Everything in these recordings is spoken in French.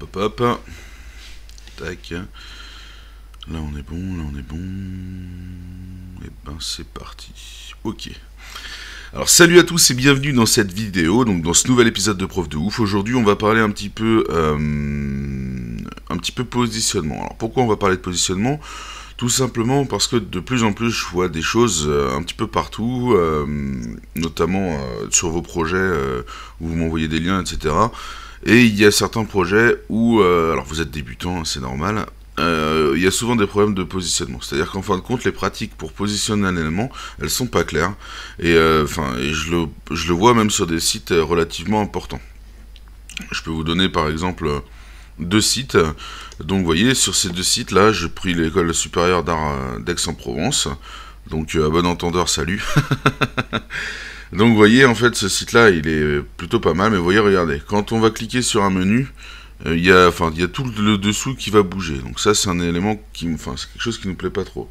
Hop, hop, hop. Tac. Là, on est bon, là, on est bon. Et eh ben, c'est parti. Ok. Alors salut à tous et bienvenue dans cette vidéo, donc dans ce nouvel épisode de Prof de Ouf. Aujourd'hui on va parler un petit peu euh, un petit peu positionnement. Alors pourquoi on va parler de positionnement Tout simplement parce que de plus en plus je vois des choses euh, un petit peu partout, euh, notamment sur vos projets où vous m'envoyez des liens, etc. Et il y a certains projets où, euh, alors vous êtes débutant, hein, c'est normal, euh, il y a souvent des problèmes de positionnement. C'est-à-dire qu'en fin de compte, les pratiques pour positionner un élément, elles sont pas claires. Et, euh, enfin, je, le, je le vois même sur des sites relativement importants. Je peux vous donner par exemple deux sites. Donc vous voyez, sur ces deux sites-là, j'ai pris l'école supérieure d'art d'Aix-en-Provence. Donc à bon entendeur, salut Donc vous voyez, en fait, ce site-là, il est plutôt pas mal, mais vous voyez, regardez, quand on va cliquer sur un menu, euh, il y, a, y a tout le dessous qui va bouger. Donc ça, c'est un élément qui, enfin, c'est quelque chose qui nous plaît pas trop.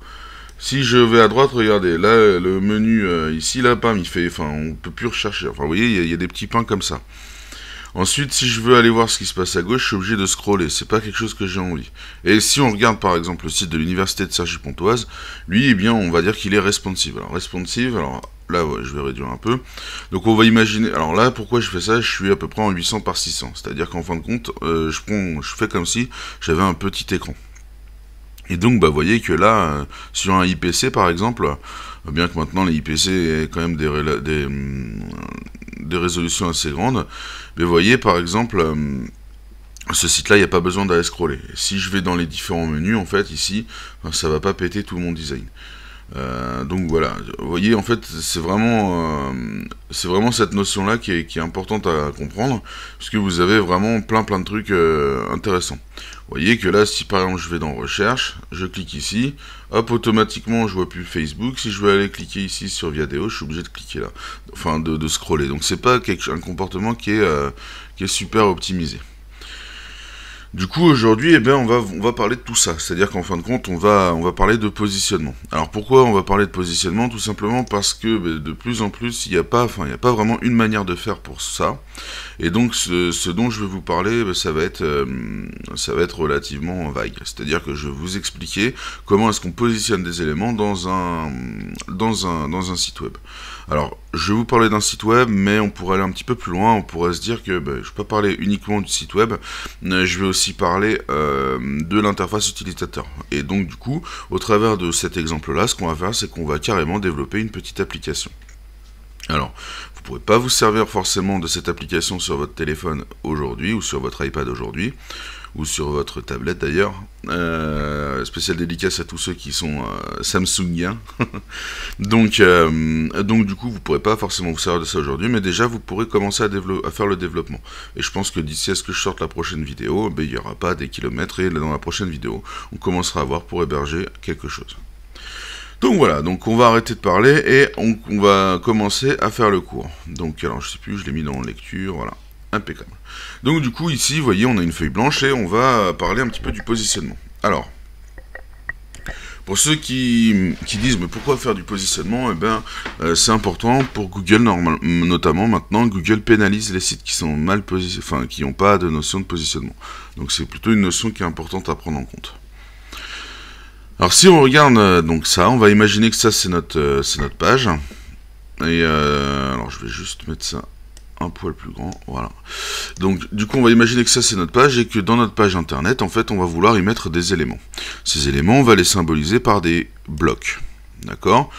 Si je vais à droite, regardez, là, le menu euh, ici, là, pam, il fait, enfin, on peut plus rechercher. Enfin, vous voyez, il y, a, des petits pains comme ça. Ensuite, si je veux aller voir ce qui se passe à gauche, je suis obligé de scroller. C'est pas quelque chose que j'ai envie. Et si on regarde par exemple le site de l'université de Sergi Pontoise, lui, eh bien, on va dire qu'il est responsive. Alors, responsive, alors Là, je vais réduire un peu. Donc on va imaginer... Alors là, pourquoi je fais ça Je suis à peu près en 800 par 600. C'est-à-dire qu'en fin de compte, euh, je, je fais comme si j'avais un petit écran. Et donc, bah, vous voyez que là, euh, sur un IPC par exemple, euh, bien que maintenant les IPC aient quand même des, hum, des, résolutions assez grandes, mais vous voyez par exemple ce site-là, il n'y a pas besoin d'aller scroller. Si je vais dans les différents menus, en fait, ici, ben, ça va pas péter tout mon design. Euh, donc voilà, vous voyez, en fait, c'est vraiment, euh, c'est vraiment cette notion-là qui, est, importante à comprendre, parce que vous avez vraiment plein plein de trucs euh, intéressants. Vous voyez que là, si par exemple je vais dans Recherche, je clique ici, hop, automatiquement je vois plus Facebook. Si je veux aller cliquer ici sur Viadeo, je suis obligé de cliquer là, enfin de, scroller. Donc c'est pas quelque, un comportement qui est, qui est super optimisé. Du coup, aujourd'hui, eh ben, on, va, on va parler de tout ça. C'est-à-dire qu'en fin de compte, on va, on va parler de positionnement. Alors pourquoi on va parler de positionnement Tout simplement parce que ben, de plus en plus, il n'y a, pas, enfin, a pas vraiment une manière de faire pour ça. Et donc, ce, dont je vais vous parler, ben, ça, va être, euh, ça va être relativement vague. C'est-à-dire que je vais vous expliquer comment est-ce qu'on positionne des éléments dans un, dans un, dans un site web. Alors, je vais vous parler d'un site web, mais on pourrait aller un petit peu plus loin. On pourrait se dire que ben, je ne vais pas parler uniquement du site web, je vais aussi parler euh, de l'interface utilisateur. Et donc du coup, au travers de cet exemple-là, ce qu'on va faire, c'est qu'on va carrément développer une petite application. Alors, vous ne pourrez pas vous servir forcément de cette application sur votre téléphone aujourd'hui, ou sur votre iPad aujourd'hui, ou sur votre tablette d'ailleurs. Euh, spéciale dédicace à tous ceux qui sont euh, Samsungiens. donc, euh, donc, du coup, vous ne pourrez pas forcément vous servir de ça aujourd'hui, mais déjà, vous pourrez commencer à, faire le développement. Et je pense que d'ici à ce que je sorte la prochaine vidéo, eh ben, il n'y aura pas des kilomètres, et dans la prochaine vidéo, on commencera à voir pour héberger quelque chose. Donc voilà, donc on va arrêter de parler et on, va commencer à faire le cours. Donc alors je sais plus, je l'ai mis dans lecture, voilà, impeccable. Donc du coup ici, vous voyez, on a une feuille blanche et on va euh, parler un petit peu du positionnement. Alors, pour ceux qui, disent mais pourquoi faire du positionnement, eh bien, euh, c'est important pour Google normal, notamment maintenant. Google pénalise les sites qui sont mal positionnés, enfin qui n'ont pas de notion de positionnement. Donc c'est plutôt une notion qui est importante à prendre en compte. Alors si on regarde euh, donc ça, on va imaginer que ça c'est notre, euh, notre page. Et euh, alors je vais juste mettre ça un poil plus grand, voilà. Donc du coup on va imaginer que ça c'est notre page et que dans notre page internet en fait on va vouloir y mettre des éléments. Ces éléments on va les symboliser par des blocs, d'accord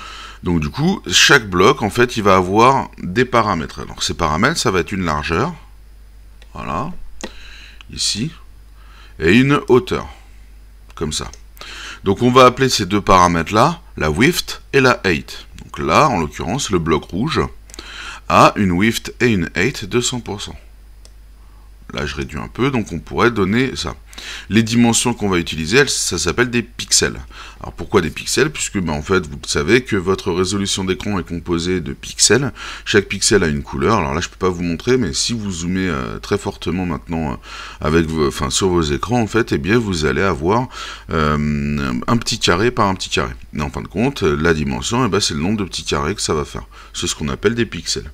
donc du coup, chaque bloc, en fait, il va avoir des paramètres. Alors ces paramètres, ça va être une largeur, voilà, ici, et une hauteur, comme ça. Donc on va appeler ces deux paramètres-là la WIFT et la height. Donc là, en l'occurrence, le bloc rouge a une width et une height de 100%. Là, je réduis un peu, donc on pourrait donner ça. Les dimensions qu'on va utiliser, ça s'appelle des pixels. Alors pourquoi des pixels Puisque ben, en fait, vous savez que votre résolution d'écran est composée de pixels. Chaque pixel a une couleur. Alors là, je peux pas vous montrer, mais si vous zoomez euh, très fortement maintenant euh, sur vos écrans, en fait, et eh bien, vous allez avoir euh, un petit carré par un petit carré. Mais en fin de compte, la dimension, eh ben, c'est le nombre de petits carrés que ça va faire. C'est ce qu'on appelle des pixels.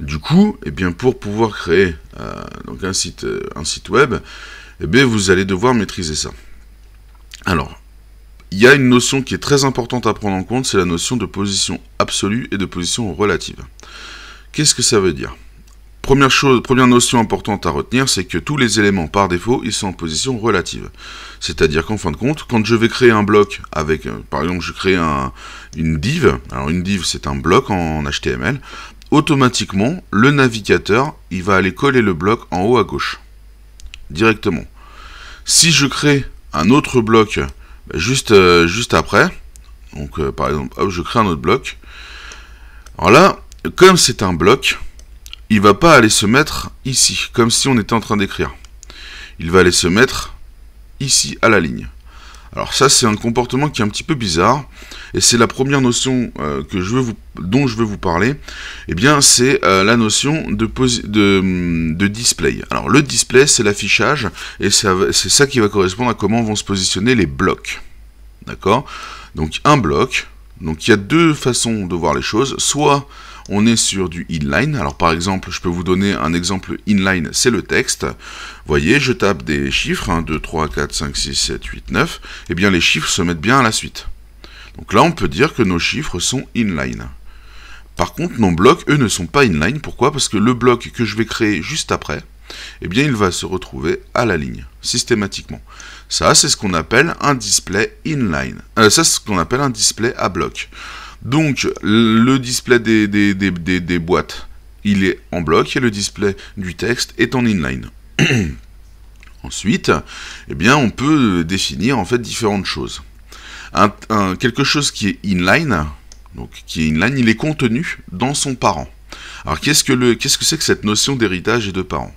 Du coup, eh bien, pour pouvoir créer un site, un site web, eh bien, vous allez devoir maîtriser ça. Alors, il y a une notion qui est très importante à prendre en compte, c'est la notion de position absolue et de position relative. Qu'est-ce que ça veut dire première, chose, première notion importante à retenir, c'est que tous les éléments par défaut, ils sont en position relative. C'est-à-dire qu'en fin de compte, quand je vais créer un bloc avec, euh, par exemple, je crée un, une div, alors une div c'est un bloc en HTML, automatiquement, le navigateur, il va aller coller le bloc en haut à gauche. Directement. Si je crée un autre bloc ben, juste, euh, juste après, donc euh, par exemple, je crée un autre bloc. Alors là, comme c'est un bloc, il va pas aller se mettre ici, comme si on était en train d'écrire. Il va aller se mettre ici à la ligne. Alors ça, c'est un comportement qui est un petit peu bizarre, et c'est la première notion euh, que je veux dont je veux vous parler, et eh bien c'est euh, la notion de, de, hum, de, display. Alors le display, c'est l'affichage, et c'est ça qui va correspondre à comment vont se positionner les blocs. D'accord Donc un bloc, donc il y a deux façons de voir les choses, soit on est sur du inline. Alors par exemple, je peux vous donner un exemple inline, c'est le texte. Voyez, je tape des chiffres, 1, 2, 3, 4, 5, 6, 7, 8, 9, et bien les chiffres se mettent bien à la suite. Donc là, on peut dire que nos chiffres sont inline. Par contre, nos blocs, eux, ne sont pas inline. Pourquoi Parce que le bloc que je vais créer juste après, eh bien, il va se retrouver à la ligne, systématiquement. Ça, c'est ce qu'on appelle un display inline. Euh, ça, c'est ce qu'on appelle un display à bloc. Donc, le display des, boîtes, il est en bloc et le display du texte est en inline. Ensuite, eh bien, on peut définir en fait différentes choses. quelque chose qui est inline, qui est inline, il est contenu dans son parent. Alors qu'est-ce que c'est que cette notion d'héritage et de parent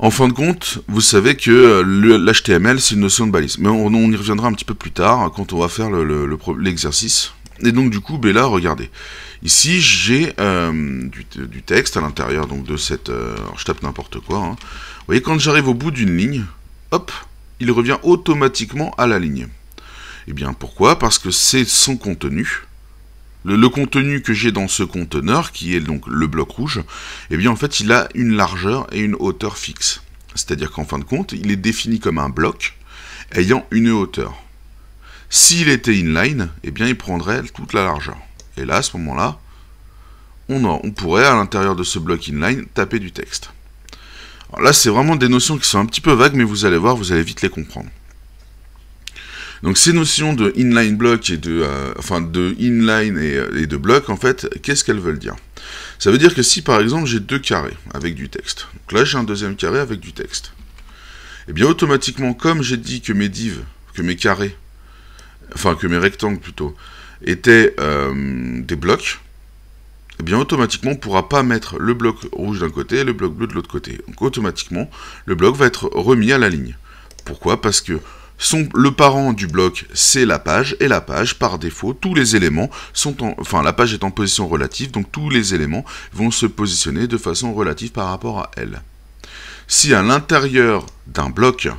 en fin de compte, vous savez que l'HTML, c'est une notion de balise. Mais on, y reviendra un petit peu plus tard quand on va faire l'exercice. Et donc du coup, là, regardez. Ici, j'ai euh, du, texte à l'intérieur donc de cette... Euh, alors je tape n'importe quoi. Hein. Vous voyez, quand j'arrive au bout d'une ligne, hop, il revient automatiquement à la ligne. Et eh bien, pourquoi Parce que c'est son contenu. Le, contenu que j'ai dans ce conteneur, qui est donc le bloc rouge, et eh bien, en fait, il a une largeur et une hauteur fixe. C'est-à-dire qu'en fin de compte, il est défini comme un bloc ayant une hauteur. S'il était inline, eh bien il prendrait toute la largeur. Et là, à ce moment-là, on, pourrait, à l'intérieur de ce bloc inline, taper du texte. Alors là, c'est vraiment des notions qui sont un petit peu vagues, mais vous allez voir, vous allez vite les comprendre. Donc ces notions de inline block et de, euh, enfin inline euh, et, de bloc, en fait, qu'est-ce qu'elles veulent dire Ça veut dire que si par exemple j'ai deux carrés avec du texte, donc là j'ai un deuxième carré avec du texte, et eh bien automatiquement, comme j'ai dit que mes divs, que mes carrés enfin que mes rectangles plutôt, étaient euh, des blocs, eh bien automatiquement on ne pourra pas mettre le bloc rouge d'un côté et le bloc bleu de l'autre côté. Donc automatiquement, le bloc va être remis à la ligne. Pourquoi Parce que le parent du bloc, c'est la page, et la page, par défaut, tous les éléments sont en... Enfin, la page est en position relative, donc tous les éléments vont se positionner de façon relative par rapport à elle. Si à l'intérieur d'un bloc,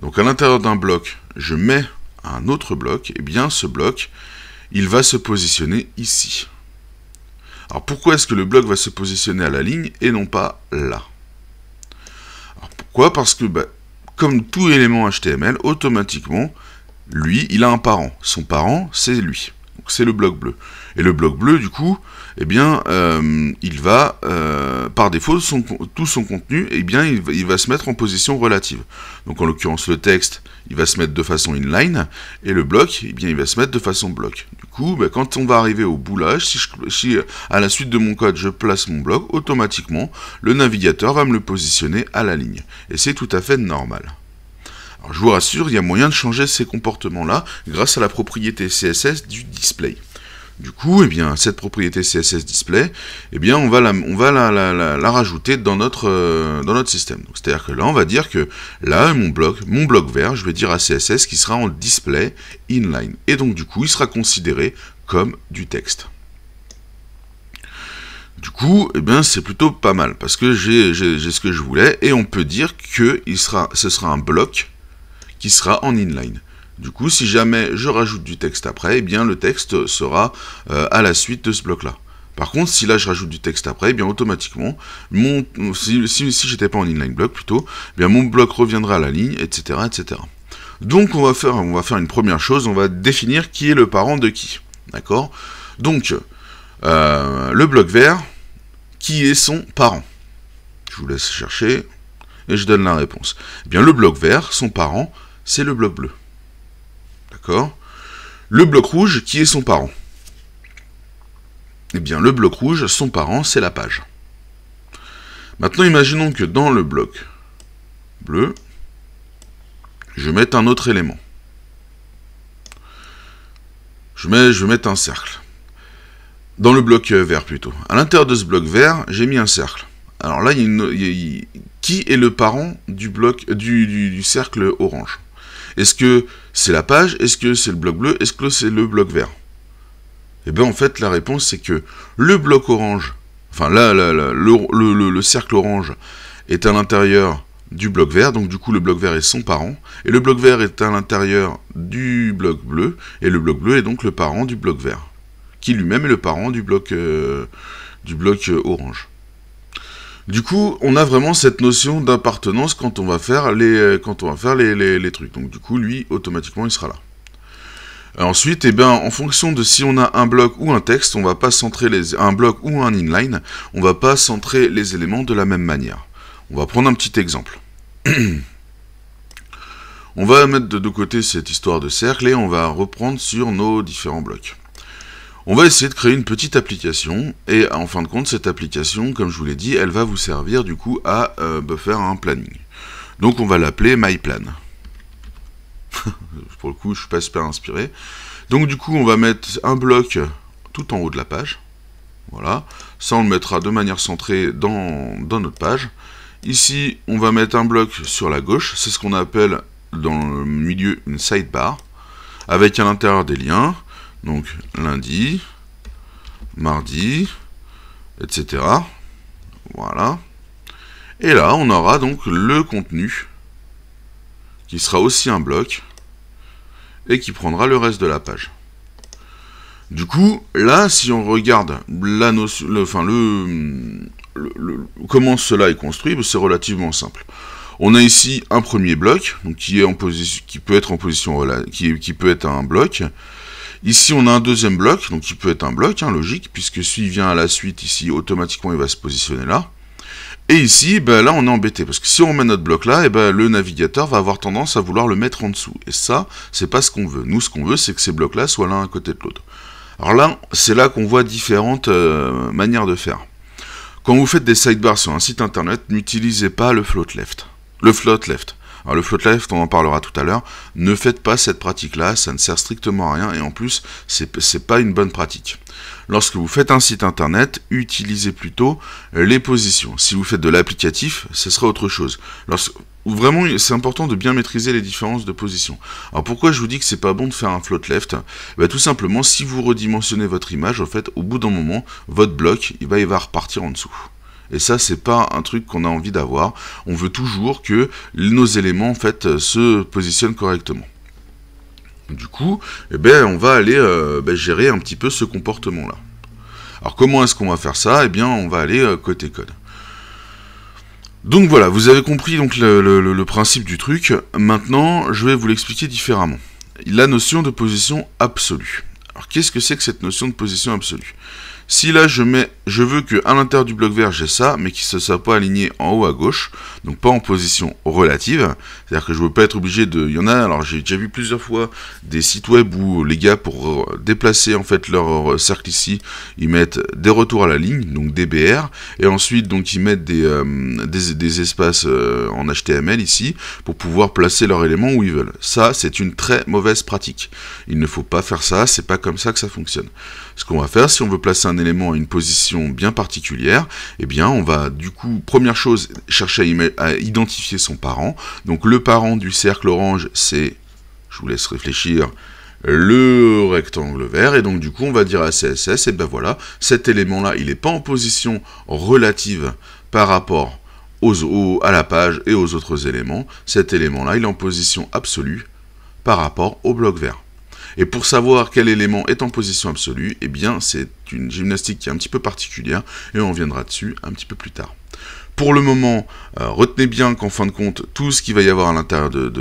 donc à l'intérieur d'un bloc, je mets un autre bloc, et bien ce bloc, il va se positionner ici. Alors pourquoi est-ce que le bloc va se positionner à la ligne et non pas là pourquoi Parce que bah, comme tout élément HTML, automatiquement, lui, il a un parent. Son parent, c'est lui c'est le bloc bleu. Et le bloc bleu, du coup, eh bien, euh, il va, euh, par défaut, tout son contenu, eh bien, il va, se mettre en position relative. Donc, en l'occurrence, le texte, il va se mettre de façon inline, et le bloc, eh bien, il va se mettre de façon bloc. Du coup, ben, quand on va arriver au boulage, si, si, à la suite de mon code, je place mon bloc, automatiquement, le navigateur va me le positionner à la ligne. Et c'est tout à fait normal je vous rassure, il y a moyen de changer ces comportements-là grâce à la propriété CSS du display. Du coup, eh bien, cette propriété CSS display, eh bien, on va la, rajouter dans notre, euh, système. C'est-à-dire que là, on va dire que là, mon bloc, mon bloc vert, je vais dire à CSS qui sera en display inline. Et donc, du coup, il sera considéré comme du texte. Du coup, eh bien, c'est plutôt pas mal parce que j'ai ce que je voulais et on peut dire que il sera, ce sera un bloc qui sera en inline. Du coup, si jamais je rajoute du texte après, eh bien le texte sera euh, à la suite de ce bloc-là. Par contre, si là je rajoute du texte après, eh bien automatiquement, si, je n'étais j'étais pas en inline bloc, plutôt, eh bien mon bloc reviendra à la ligne, etc., etc. Donc on va faire, on va faire une première chose, on va définir qui est le parent de qui, d'accord Donc euh, le bloc vert, qui est son parent Je vous laisse chercher et je donne la réponse. Eh bien le bloc vert, son parent, c'est le bloc bleu. D'accord Le bloc rouge, qui est son parent Eh bien, le bloc rouge, son parent, c'est la page. Maintenant, imaginons que dans le bloc bleu, je mette un autre élément. Je, mets, je vais mettre un cercle. Dans le bloc euh, vert plutôt. À l'intérieur de ce bloc vert, j'ai mis un cercle. Alors là, il qui est le parent du bloc euh, du cercle orange est-ce que c'est la page Est-ce que c'est le bloc bleu Est-ce que c'est le bloc vert Eh bien, en fait, la réponse, c'est que le bloc orange, enfin là, le, cercle orange est à l'intérieur du bloc vert, donc du coup le bloc vert est son parent, et le bloc vert est à l'intérieur du bloc bleu, et le bloc bleu est donc le parent du bloc vert, qui lui-même est le parent du bloc, euh, du bloc euh, orange. Du coup, on a vraiment cette notion d'appartenance quand on va faire les, euh, quand on va faire les, les, trucs. Donc du coup, lui, automatiquement, il sera là. Euh, ensuite, eh en fonction de si on a un bloc ou un texte, on va pas centrer les, un bloc ou un inline, on va pas centrer les éléments de la même manière. On va prendre un petit exemple. on va mettre de, de côté cette histoire de cercle et on va reprendre sur nos différents blocs. On va essayer de créer une petite application et en fin de compte cette application, comme je vous l'ai dit, elle va vous servir du coup à euh, bah, faire un planning. Donc on va l'appeler MyPlan. Pour le coup, je suis pas super inspiré. Donc du coup, on va mettre un bloc tout en haut de la page. Voilà. Ça, on le mettra de manière centrée dans, dans notre page. Ici, on va mettre un bloc sur la gauche. C'est ce qu'on appelle dans le milieu une sidebar. Avec à l'intérieur des liens donc lundi, mardi, etc. Voilà. Et là, on aura donc le contenu qui sera aussi un bloc et qui prendra le reste de la page. Du coup, là, si on regarde le, le, comment cela est construit, ben, c'est relativement simple. On a ici un premier bloc, qui, est en position, qui peut être en position qui peut être un bloc, Ici, on a un deuxième bloc, donc il peut être un bloc, hein, logique, puisque s'il vient à la suite ici, automatiquement, il va se positionner là. Et ici, ben là, on est embêté, parce que si on met notre bloc là, et eh ben, le navigateur va avoir tendance à vouloir le mettre en dessous. Et ça, c'est pas ce qu'on veut. Nous, ce qu'on veut, c'est que ces blocs-là soient l'un à côté de l'autre. Alors là, c'est là qu'on voit différentes euh, manières de faire. Quand vous faites des sidebars sur un site internet, n'utilisez pas le float left. Le float left. Alors le float left, on en parlera tout à l'heure. Ne faites pas cette pratique-là, ça ne sert strictement à rien et en plus, ce n'est pas une bonne pratique. Lorsque vous faites un site internet, utilisez plutôt les positions. Si vous faites de l'applicatif, ce sera autre chose. vraiment, c'est important de bien maîtriser les différences de position. Alors pourquoi je vous dis que c'est pas bon de faire un float left bah, Tout simplement, si vous redimensionnez votre image, en fait, au bout d'un moment, votre bloc, il va repartir en dessous. Et ça, c'est pas un truc qu'on a envie d'avoir. On veut toujours que nos éléments, en fait, euh, se positionnent correctement. Du coup, eh ben, on va aller euh, ben, gérer un petit peu ce comportement-là. Alors, comment est-ce qu'on va faire ça Eh bien, on va aller euh, côté code. Donc voilà, vous avez compris donc, le principe du truc. Maintenant, je vais vous l'expliquer différemment. La notion de position absolue. Alors, qu'est-ce que c'est que cette notion de position absolue si là je mets, je veux que à l'intérieur du bloc vert j'ai ça, mais qu'il ne soit pas aligné en haut à gauche, donc pas en position relative. C'est-à-dire que je ne veux pas être obligé de. Il y en a, alors j'ai déjà vu plusieurs fois des sites web où les gars pour euh, déplacer en fait leur euh, cercle ici, ils mettent des retours à la ligne, donc DBR, et ensuite donc ils mettent des, euh, espaces en HTML ici pour pouvoir placer leur élément où ils veulent. Ça, c'est une très mauvaise pratique. Il ne faut pas faire ça, c'est pas comme ça que ça fonctionne. Ce qu'on va faire, si on veut placer un élément à une position bien particulière, eh bien, on va du coup, première chose, chercher à, identifier son parent. Donc, le parent du cercle orange, c'est, je vous laisse réfléchir, le rectangle vert, et donc du coup on va dire à CSS, et eh ben voilà, cet élément-là, il n'est pas en position relative par rapport aux, aux, à la page et aux autres éléments, cet élément-là, il est en position absolue par rapport au bloc vert. Et pour savoir quel élément est en position absolue, eh bien c'est une gymnastique qui est un petit peu particulière et on reviendra dessus un petit peu plus tard. Pour le moment, euh, retenez bien qu'en fin de compte, tout ce qu'il va y avoir à l'intérieur de,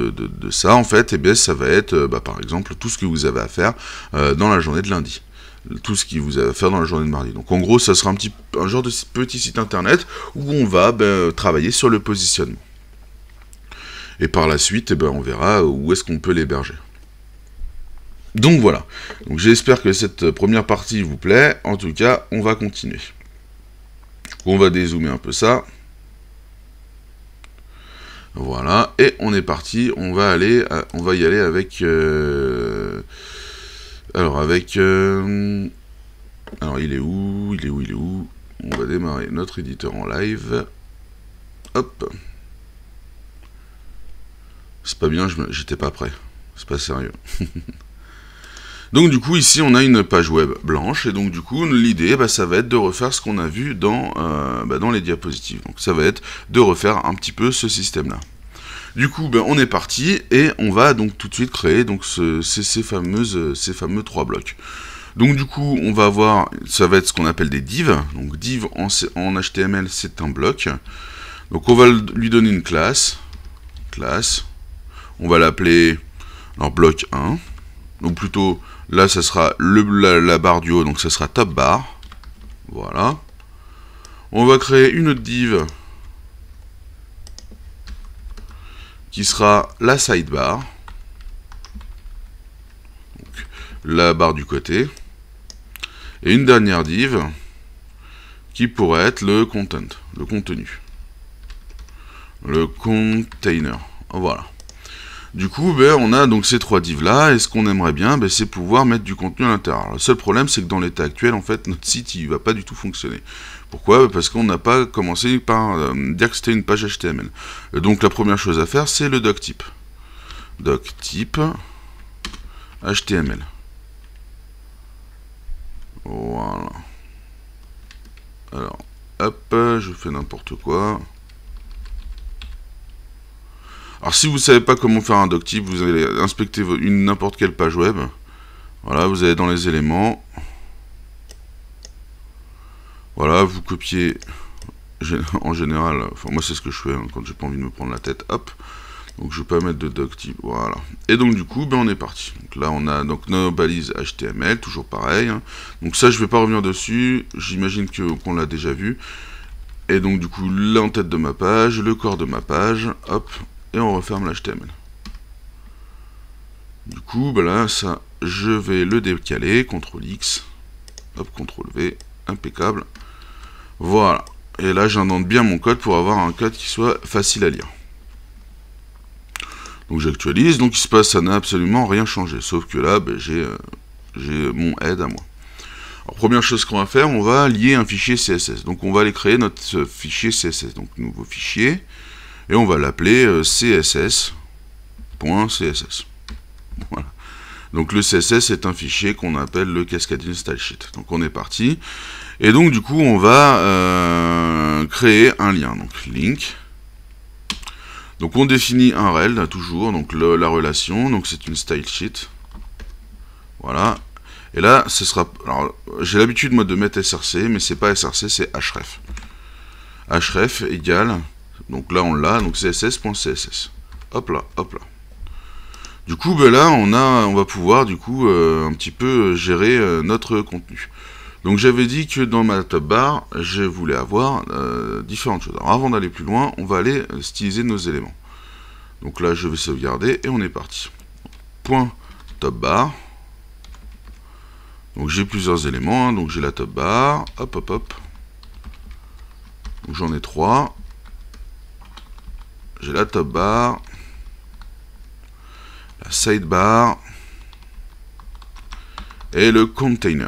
ça, en fait, eh bien, ça va être euh, bah, par exemple tout ce que vous avez à faire euh, dans la journée de lundi tout ce qui vous a à faire dans la journée de mardi. Donc en gros, ça sera un, petit, un genre de petit site internet où on va ben, travailler sur le positionnement. Et par la suite, eh ben, on verra où est-ce qu'on peut l'héberger. Donc voilà. Donc j'espère que cette première partie vous plaît. En tout cas, on va continuer. On va dézoomer un peu ça. Voilà, et on est parti, on va aller, euh, on va y aller avec, euh, alors avec, euh, alors il est où, il est où, il est où, on va démarrer notre éditeur en live, hop, c'est pas bien, j'étais pas prêt, c'est pas sérieux. Donc du coup ici on a une page web blanche et donc du coup l'idée bah, ça va être de refaire ce qu'on a vu dans, euh, bah, dans les diapositives. Donc ça va être de refaire un petit peu ce système là. Du coup, ben, on est parti et on va donc tout de suite créer donc ces, fameuses, ces fameux trois blocs. Donc du coup, on va avoir, ça va être ce qu'on appelle des divs. Donc div en, en HTML, c'est un bloc. Donc on va lui donner une classe. Classe. On va l'appeler alors bloc 1. Donc plutôt Là, ça sera le, la, barre du haut, donc ça sera top bar. Voilà. On va créer une autre div qui sera la sidebar. la barre du côté. Et une dernière div qui pourrait être le content, le contenu. Le container. Voilà. Du coup, ben, on a donc ces trois divs là, et ce qu'on aimerait bien, ben, c'est pouvoir mettre du contenu à l'intérieur. Le seul problème, c'est que dans l'état actuel, en fait, notre site, il va pas du tout fonctionner. Pourquoi ben, Parce qu'on n'a pas commencé par euh, dire que c'était une page HTML. Euh, donc la première chose à faire, c'est le doc type. Doc type HTML. Voilà. Alors, hop, je fais n'importe quoi. Alors si vous ne savez pas comment faire un doctype, vous allez inspecter une n'importe quelle page web. Voilà, vous allez dans les éléments. Voilà, vous copiez en général, enfin moi c'est ce que je fais hein, quand j'ai pas envie de me prendre la tête, hop. Donc je ne vais pas mettre de doctype, voilà. Et donc du coup, ben on est parti. Donc là on a donc nos balises HTML, toujours pareil. Hein. Donc ça je vais pas revenir dessus, j'imagine qu'on l'a déjà vu. Et donc du coup, l'entête de ma page, le corps de ma page, hop, et on referme l'HTML. Du coup, ben là, ça, je vais le décaler, CTRL X, hop, CTRL V, impeccable. Voilà. Et là, j'indente bien mon code pour avoir un code qui soit facile à lire. Donc j'actualise, donc il se passe, ça n'a absolument rien changé, sauf que là, ben, euh, j'ai mon aide à moi. Alors, première chose qu'on va faire, on va lier un fichier CSS. Donc on va aller créer notre euh, fichier CSS. Donc nouveau fichier, et on va l'appeler euh, css.css. Voilà. Donc le CSS est un fichier qu'on appelle le Cascading Style Sheet. Donc on est parti. Et donc du coup on va euh, créer un lien. Donc link. Donc on définit un rel là, toujours, donc la relation, donc c'est une style sheet. Voilà. Et là, ce sera. Alors, j'ai l'habitude moi de mettre src, mais c'est pas src, c'est href. href égale donc là, on l'a, donc css.css. Hop là, hop là. Du coup, ben là, on, a, on va pouvoir du coup euh, un petit peu gérer euh, notre contenu. Donc j'avais dit que dans ma top bar, je voulais avoir euh, différentes choses. Alors avant d'aller plus loin, on va aller styliser nos éléments. Donc là, je vais sauvegarder et on est parti. Point top bar. Donc j'ai plusieurs éléments, hein. donc j'ai la top bar, hop hop hop. j'en ai trois. J'ai la top bar, la side bar, et le container.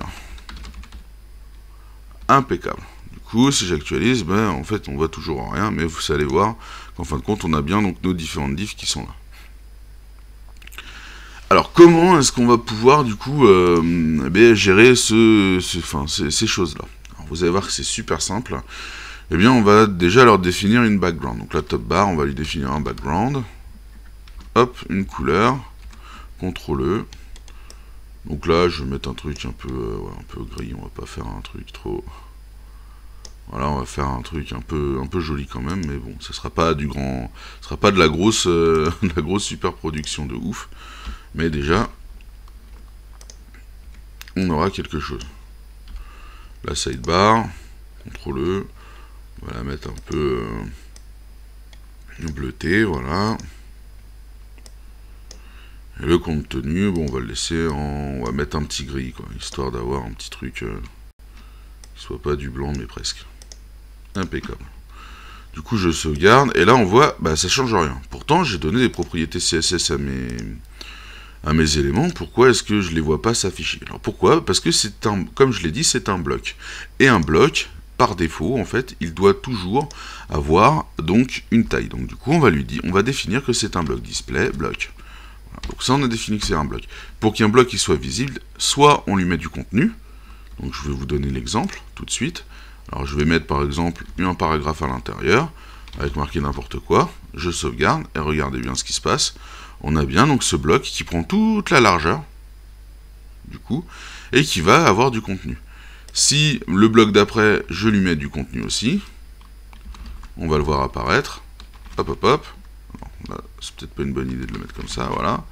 Impeccable. Du coup, si j'actualise, ben, en fait, on voit toujours rien, mais vous allez voir qu'en fin de compte, on a bien donc nos différentes diffs qui sont là. Alors comment est-ce qu'on va pouvoir du coup euh, eh gérer ce, ces choses-là vous allez voir que c'est super simple eh bien on va déjà leur définir une background. Donc la top bar, on va lui définir un background. Hop, une couleur. CTRL-E. E. Donc là, je vais mettre un truc un peu, euh, un peu gris, on va pas faire un truc trop... Voilà, on va faire un truc un peu, un peu joli quand même, mais bon, ce sera pas du grand... Ce sera pas de la grosse, euh, de la grosse super production de ouf, mais déjà, on aura quelque chose. La sidebar, CTRL-E, e. On va la mettre un peu euh, bleutée, voilà. Et le contenu, bon, on va le laisser en... On va mettre un petit gris, quoi, histoire d'avoir un petit truc euh, qui soit pas du blanc, mais presque. Impeccable. Du coup, je sauvegarde, et là, on voit, bah, ça change rien. Pourtant, j'ai donné des propriétés CSS à mes à mes éléments, pourquoi est-ce que je les vois pas s'afficher Alors pourquoi Parce que c'est un, comme je l'ai dit, c'est un bloc. Et un bloc, par défaut, en fait, il doit toujours avoir donc une taille. Donc du coup, on va lui dire, on va définir que c'est un bloc display bloc. Donc ça, on a défini que c'est un bloc. Pour qu'un bloc il soit visible, soit on lui met du contenu. Donc je vais vous donner l'exemple tout de suite. Alors je vais mettre par exemple un paragraphe à l'intérieur avec marqué n'importe quoi. Je sauvegarde et regardez bien ce qui se passe. On a bien donc ce bloc qui prend toute la largeur du coup et qui va avoir du contenu. Si le bloc d'après, je lui mets du contenu aussi, on va le voir apparaître. Hop, hop, hop. C'est peut-être pas une bonne idée de le mettre comme ça, voilà.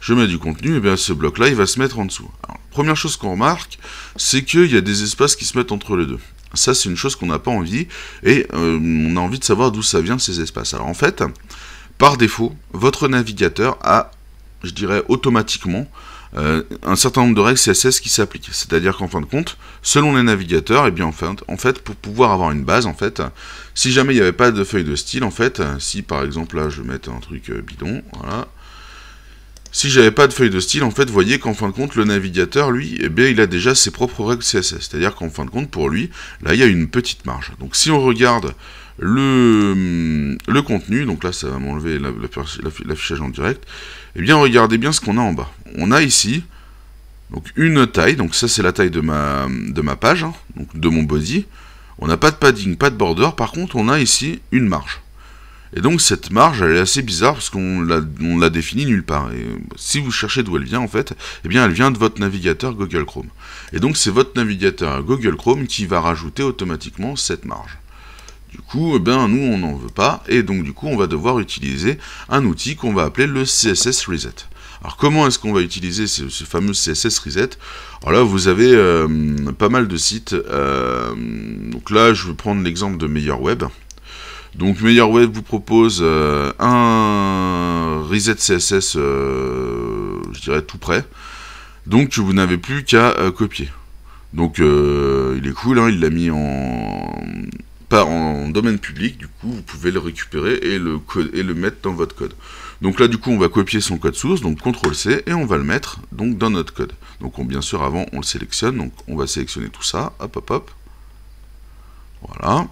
Je mets du contenu, et bien ce bloc-là, il va se mettre en dessous. première chose qu'on remarque, c'est qu'il y a des espaces qui se mettent entre les deux. Ça, c'est une chose qu'on n'a pas envie, et euh, on a envie de savoir d'où ça vient ces espaces. Alors en fait, par défaut, votre navigateur a, je dirais automatiquement, euh, un certain nombre de règles CSS qui s'appliquent. C'est-à-dire qu'en fin de compte, selon les navigateurs, et eh bien en fait, pour pouvoir avoir une base, en fait, si jamais il n'y avait pas de feuille de style, en fait, si par exemple là je mettre un truc euh, bidon, voilà. Si j'avais pas de feuille de style, en fait, vous voyez qu'en fin de compte, le navigateur, lui, eh bien, il a déjà ses propres règles CSS. C'est-à-dire qu'en fin de compte, pour lui, là, il y a une petite marge. Donc, si on regarde le, hum, le contenu, donc là, ça va m'enlever l'affichage en direct. Eh bien, regardez bien ce qu'on a en bas. On a ici donc une taille, donc ça c'est la taille de ma, de ma page, hein, donc de mon body. On n'a pas de padding, pas de border, par contre on a ici une marge. Et donc cette marge, elle est assez bizarre parce qu'on la définie nulle part. Et euh, si vous cherchez d'où elle vient en fait, eh bien elle vient de votre navigateur Google Chrome. Et donc c'est votre navigateur Google Chrome qui va rajouter automatiquement cette marge. Du coup, eh ben, nous, on n'en veut pas, et donc du coup, on va devoir utiliser un outil qu'on va appeler le CSS Reset. Alors comment est-ce qu'on va utiliser ce, fameux CSS Reset Alors là, vous avez euh, pas mal de sites. Euh, donc là, je vais prendre l'exemple de Meilleur Web. Donc Meilleur Web vous propose euh, un reset CSS, je dirais tout prêt. Donc vous n'avez plus qu'à copier. Donc il est cool, hein, il l'a mis en en domaine public, du coup, vous pouvez le récupérer et le, et le mettre dans votre code. Donc là, du coup, on va copier son code source, donc CTRL-C, et on va le mettre donc dans notre code. Donc on, bien sûr, avant, on le sélectionne, donc on va sélectionner tout ça, hop, hop, hop. Voilà.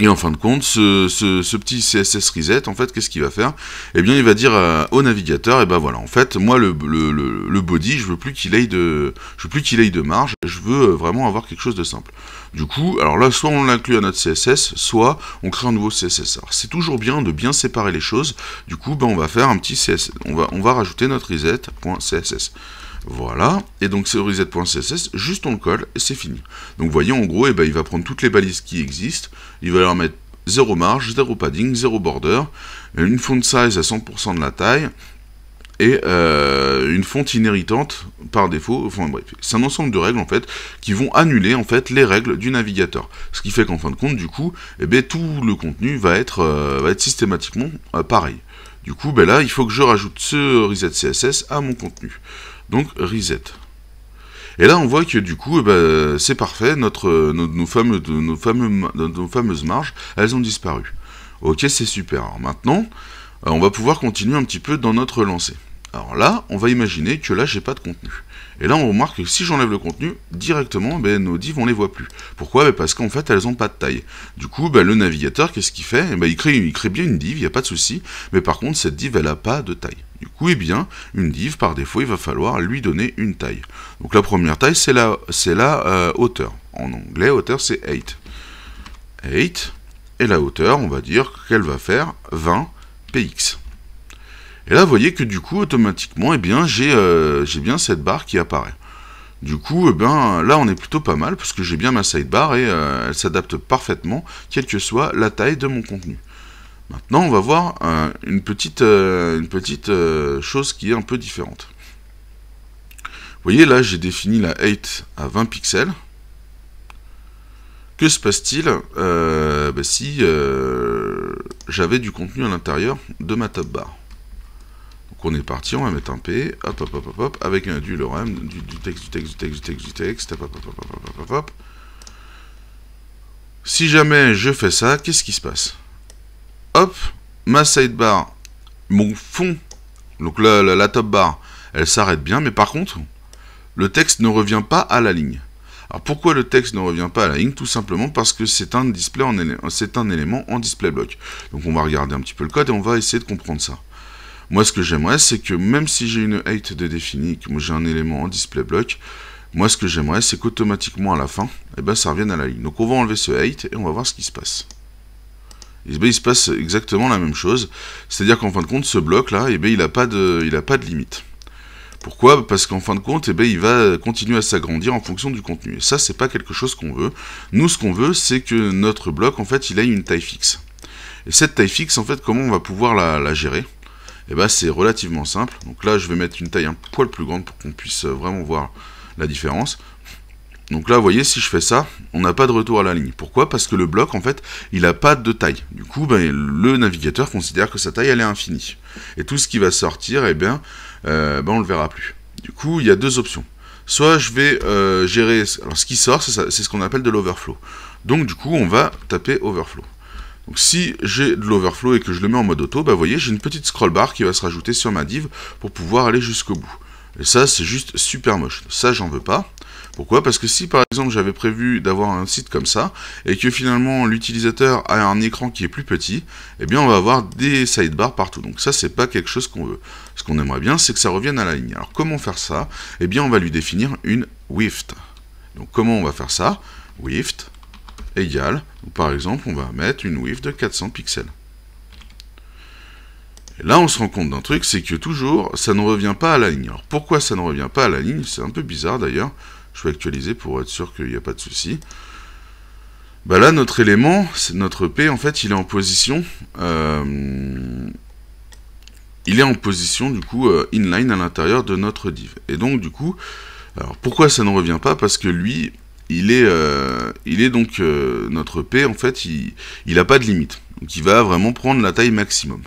Et en fin de compte, ce, petit CSS reset, en fait, qu'est-ce qu'il va faire Eh bien, il va dire au navigateur, et eh ben voilà, en fait, moi, le, body, je veux plus qu'il de, je veux plus qu'il aille de marge, je veux euh, vraiment avoir quelque chose de simple. Du coup, alors là, soit on l'inclut à notre CSS, soit on crée un nouveau CSS. Alors, c'est toujours bien de bien séparer les choses. Du coup, ben, on va faire un petit CSS, on va, on va rajouter notre reset.css. Voilà, et donc ce reset.css, juste on le colle, et c'est fini. Donc vous voyez, en gros, eh ben, il va prendre toutes les balises qui existent, il va leur mettre 0 marge, 0 padding, 0 border, une font size à 100% de la taille, et euh, une fonte inhéritante par défaut. Enfin bref, c'est un ensemble de règles en fait qui vont annuler en fait les règles du navigateur. Ce qui fait qu'en fin de compte, du coup, eh ben, tout le contenu va être, euh, être systématiquement euh, pareil. Du coup, ben là, il faut que je rajoute ce reset.css à mon contenu. Donc reset. Et là, on voit que du coup, eh ben, c'est parfait, notre, euh, nos, nos, fameuses marges, elles ont disparu. Ok, c'est super. maintenant, euh, on va pouvoir continuer un petit peu dans notre lancée. Alors là, on va imaginer que là, j'ai pas de contenu. Et là, on remarque que si j'enlève le contenu, directement, eh ben, nos divs, on les voit plus. Pourquoi ben, Parce qu'en fait, elles n'ont pas de taille. Du coup, le navigateur, qu'est-ce qu'il fait eh il, crée, il crée bien une div, il n'y a pas de souci. Mais par contre, cette div, elle n'a pas de taille. Du coup, eh bien, une div, par défaut, il va falloir lui donner une taille. Donc la première taille, c'est la, la euh, hauteur. En anglais, hauteur, c'est 8. 8. Et la hauteur, on va dire qu'elle va faire 20 px. Et là, vous voyez que du coup, automatiquement, eh bien, j'ai euh, bien cette barre qui apparaît. Du coup, ben, là, on est plutôt pas mal, parce que j'ai bien ma sidebar et euh, elle s'adapte parfaitement, quelle que soit la taille de mon contenu. Maintenant, on va voir une petite, une petite chose qui est un peu différente. Vous voyez, là, j'ai défini la 8 à 20 pixels. Que se passe-t-il si j'avais du contenu à l'intérieur de ma top bar Donc on est parti, on va mettre un P, hop, hop, hop, hop, hop avec un du lorem, du, du, texte, du texte, du texte, du texte, du texte, hop, hop, hop, hop, hop, hop, hop. Si jamais je fais ça, qu'est-ce qui se passe hop, ma sidebar, mon fond, donc la, top bar, elle s'arrête bien, mais par contre, le texte ne revient pas à la ligne. Alors pourquoi le texte ne revient pas à la ligne Tout simplement parce que c'est un, élément en display block. Donc on va regarder un petit peu le code et on va essayer de comprendre ça. Moi ce que j'aimerais c'est que même si j'ai une height de définie, que j'ai un élément en display block, moi ce que j'aimerais c'est qu'automatiquement à la fin, eh ben, ça revienne à la ligne. Donc on va enlever ce height et on va voir ce qui se passe. Eh ben, il se passe exactement la même chose. C'est-à-dire qu'en fin de compte, ce bloc-là, et eh ben, il n'a pas, de, pas de limite. Pourquoi Parce qu'en fin de compte, eh ben, il va continuer à s'agrandir en fonction du contenu. Et ça, ce n'est pas quelque chose qu'on veut. Nous, ce qu'on veut, c'est que notre bloc, en fait, il ait une taille fixe. Et cette taille fixe, en fait, comment on va pouvoir la, gérer Et bien, c'est relativement simple. Donc là, je vais mettre une taille un poil plus grande pour qu'on puisse vraiment voir la différence. Donc là, vous voyez, si je fais ça, on n'a pas de retour à la ligne. Pourquoi Parce que le bloc, en fait, il n'a pas de taille. Du coup, ben, le navigateur considère que sa taille, elle est infinie. Et tout ce qui va sortir, eh bien, euh, ben, on ne le verra plus. Du coup, il y a deux options. Soit je vais euh, gérer... Alors, ce qui sort, c'est ce qu'on appelle de l'overflow. Donc, du coup, on va taper overflow. Donc si j'ai de l'overflow et que je le mets en mode auto, bah vous voyez, j'ai une petite scroll bar qui va se rajouter sur ma div pour pouvoir aller jusqu'au bout. Et ça, c'est juste super moche. Ça, j'en veux pas. Pourquoi Parce que si par exemple j'avais prévu d'avoir un site comme ça, et que finalement l'utilisateur a un écran qui est plus petit, eh bien on va avoir des sidebars partout. Donc ça c'est pas quelque chose qu'on veut. Ce qu'on aimerait bien c'est que ça revienne à la ligne. Alors comment faire ça Eh bien on va lui définir une width. Donc comment on va faire ça Width égale, par exemple on va mettre une width de 400 pixels. là, on se rend compte d'un truc, c'est que toujours, ça ne revient pas à la ligne. Alors, pourquoi ça ne revient pas à la ligne C'est un peu bizarre, d'ailleurs. Je vais actualiser pour être sûr qu'il n'y a pas de souci. Bah là, notre élément, notre P, en fait, il est en position... Euh, il est en position, du coup, euh, inline à l'intérieur de notre div. Et donc, du coup, alors pourquoi ça ne revient pas Parce que lui, il est, euh, il est donc... notre P, en fait, il n'a pas de limite. Donc, il va vraiment prendre la taille maximum.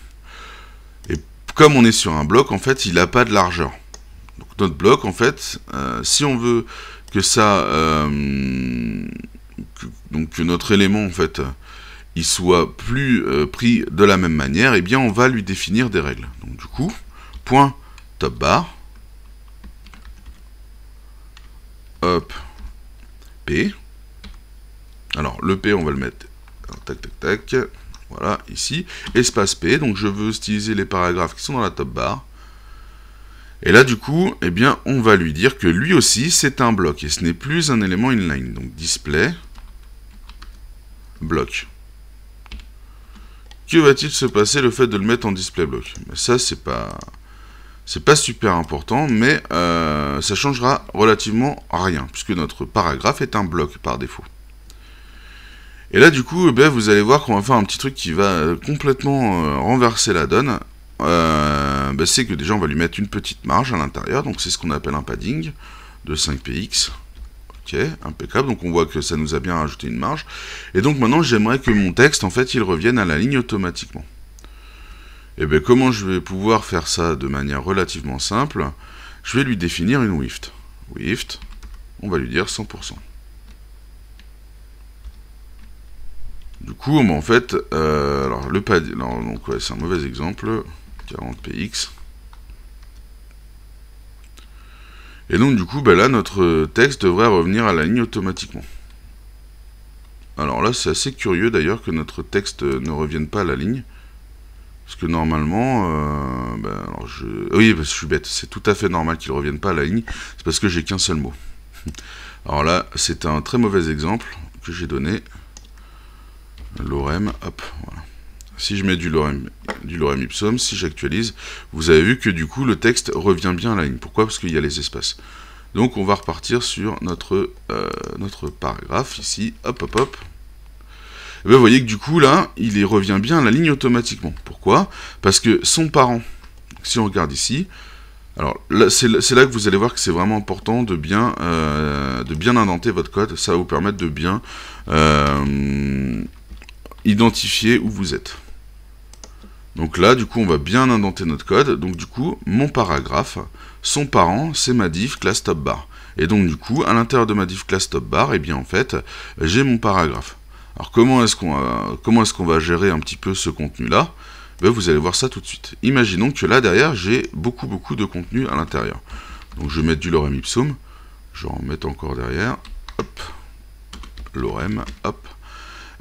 Et comme on est sur un bloc, en fait, il n'a pas de largeur. Donc, notre bloc, en fait, si on veut que ça, euh, donc que notre élément en fait, il soit plus euh, pris de la même manière, eh bien on va lui définir des règles. Donc du coup, point top bar, hop, p. Alors le p on va le mettre, tac tac tac, voilà ici, espace p. Donc je veux styliser les paragraphes qui sont dans la top bar. Et là, du coup, eh bien, on va lui dire que lui aussi, c'est un bloc, et ce n'est plus un élément inline. Donc, display, bloc. Que va-t-il se passer le fait de le mettre en display bloc Ça, c'est pas... C'est pas super important, mais euh, ça changera relativement rien, puisque notre paragraphe est un bloc par défaut. Et là, du coup, eh vous allez voir qu'on va faire un petit truc qui va euh, complètement euh, renverser la donne. Euh, bah, c'est que déjà on va lui mettre une petite marge à l'intérieur, donc c'est ce qu'on appelle un padding de 5px. Ok, impeccable, donc on voit que ça nous a bien rajouté une marge. Et donc maintenant j'aimerais que mon texte, en fait, il revienne à la ligne automatiquement. Et eh bien comment je vais pouvoir faire ça de manière relativement simple Je vais lui définir une width WIFT, on va lui dire 100%. Du coup, en fait, euh, alors le padding donc c'est un mauvais exemple px Et donc du coup, ben là, notre texte devrait revenir à la ligne automatiquement. Alors là, c'est assez curieux d'ailleurs que notre texte ne revienne pas à la ligne. Parce que normalement, euh, ben, je... oui, je suis bête, c'est tout à fait normal qu'il ne revienne pas à la ligne, c'est parce que j'ai qu'un seul mot. Alors là, c'est un très mauvais exemple que j'ai donné. Lorem, hop, voilà si je mets du lorem, du lorem ipsum, si j'actualise, vous avez vu que du coup le texte revient bien à la ligne. Pourquoi Parce qu'il y a les espaces. Donc on va repartir sur notre, euh, notre paragraphe ici, hop hop hop. Et eh bien, vous voyez que du coup là, il revient bien à la ligne automatiquement. Pourquoi Parce que son parent, si on regarde ici, alors c'est là que vous allez voir que c'est vraiment important de bien, euh, de bien indenter votre code. Ça va vous permettre de bien euh, identifier où vous êtes. Donc là, du coup, on va bien indenter notre code. Donc du coup, mon paragraphe, son parent, c'est ma div classe top bar. Et donc du coup, à l'intérieur de ma div classe top bar, eh bien en fait, j'ai mon paragraphe. Alors comment est-ce qu'on euh, est va gérer un petit peu ce contenu-là ben, Vous allez voir ça tout de suite. Imaginons que là, derrière, j'ai beaucoup, beaucoup de contenu à l'intérieur. Donc je vais mettre du lorem ipsum. Je vais en mettre encore derrière. Hop. Lorem. Hop.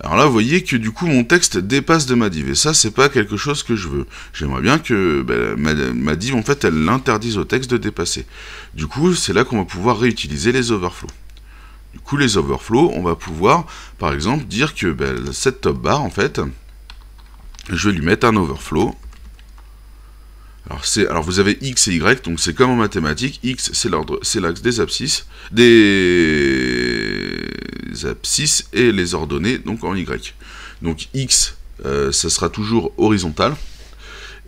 Alors là, vous voyez que du coup, mon texte dépasse de ma div. Et ça, c'est pas quelque chose que je veux. J'aimerais bien que ben, ma, div, en fait, elle l'interdise au texte de dépasser. Du coup, c'est là qu'on va pouvoir réutiliser les overflows. Du coup, les overflows, on va pouvoir, par exemple, dire que ben, cette top bar, en fait, je vais lui mettre un overflow alors, alors vous avez x et y, donc c'est comme en mathématiques, x c'est l'ordre, c'est l'axe des abscisses, des abscisses et les ordonnées donc en y. Donc x, euh, ça sera toujours horizontal,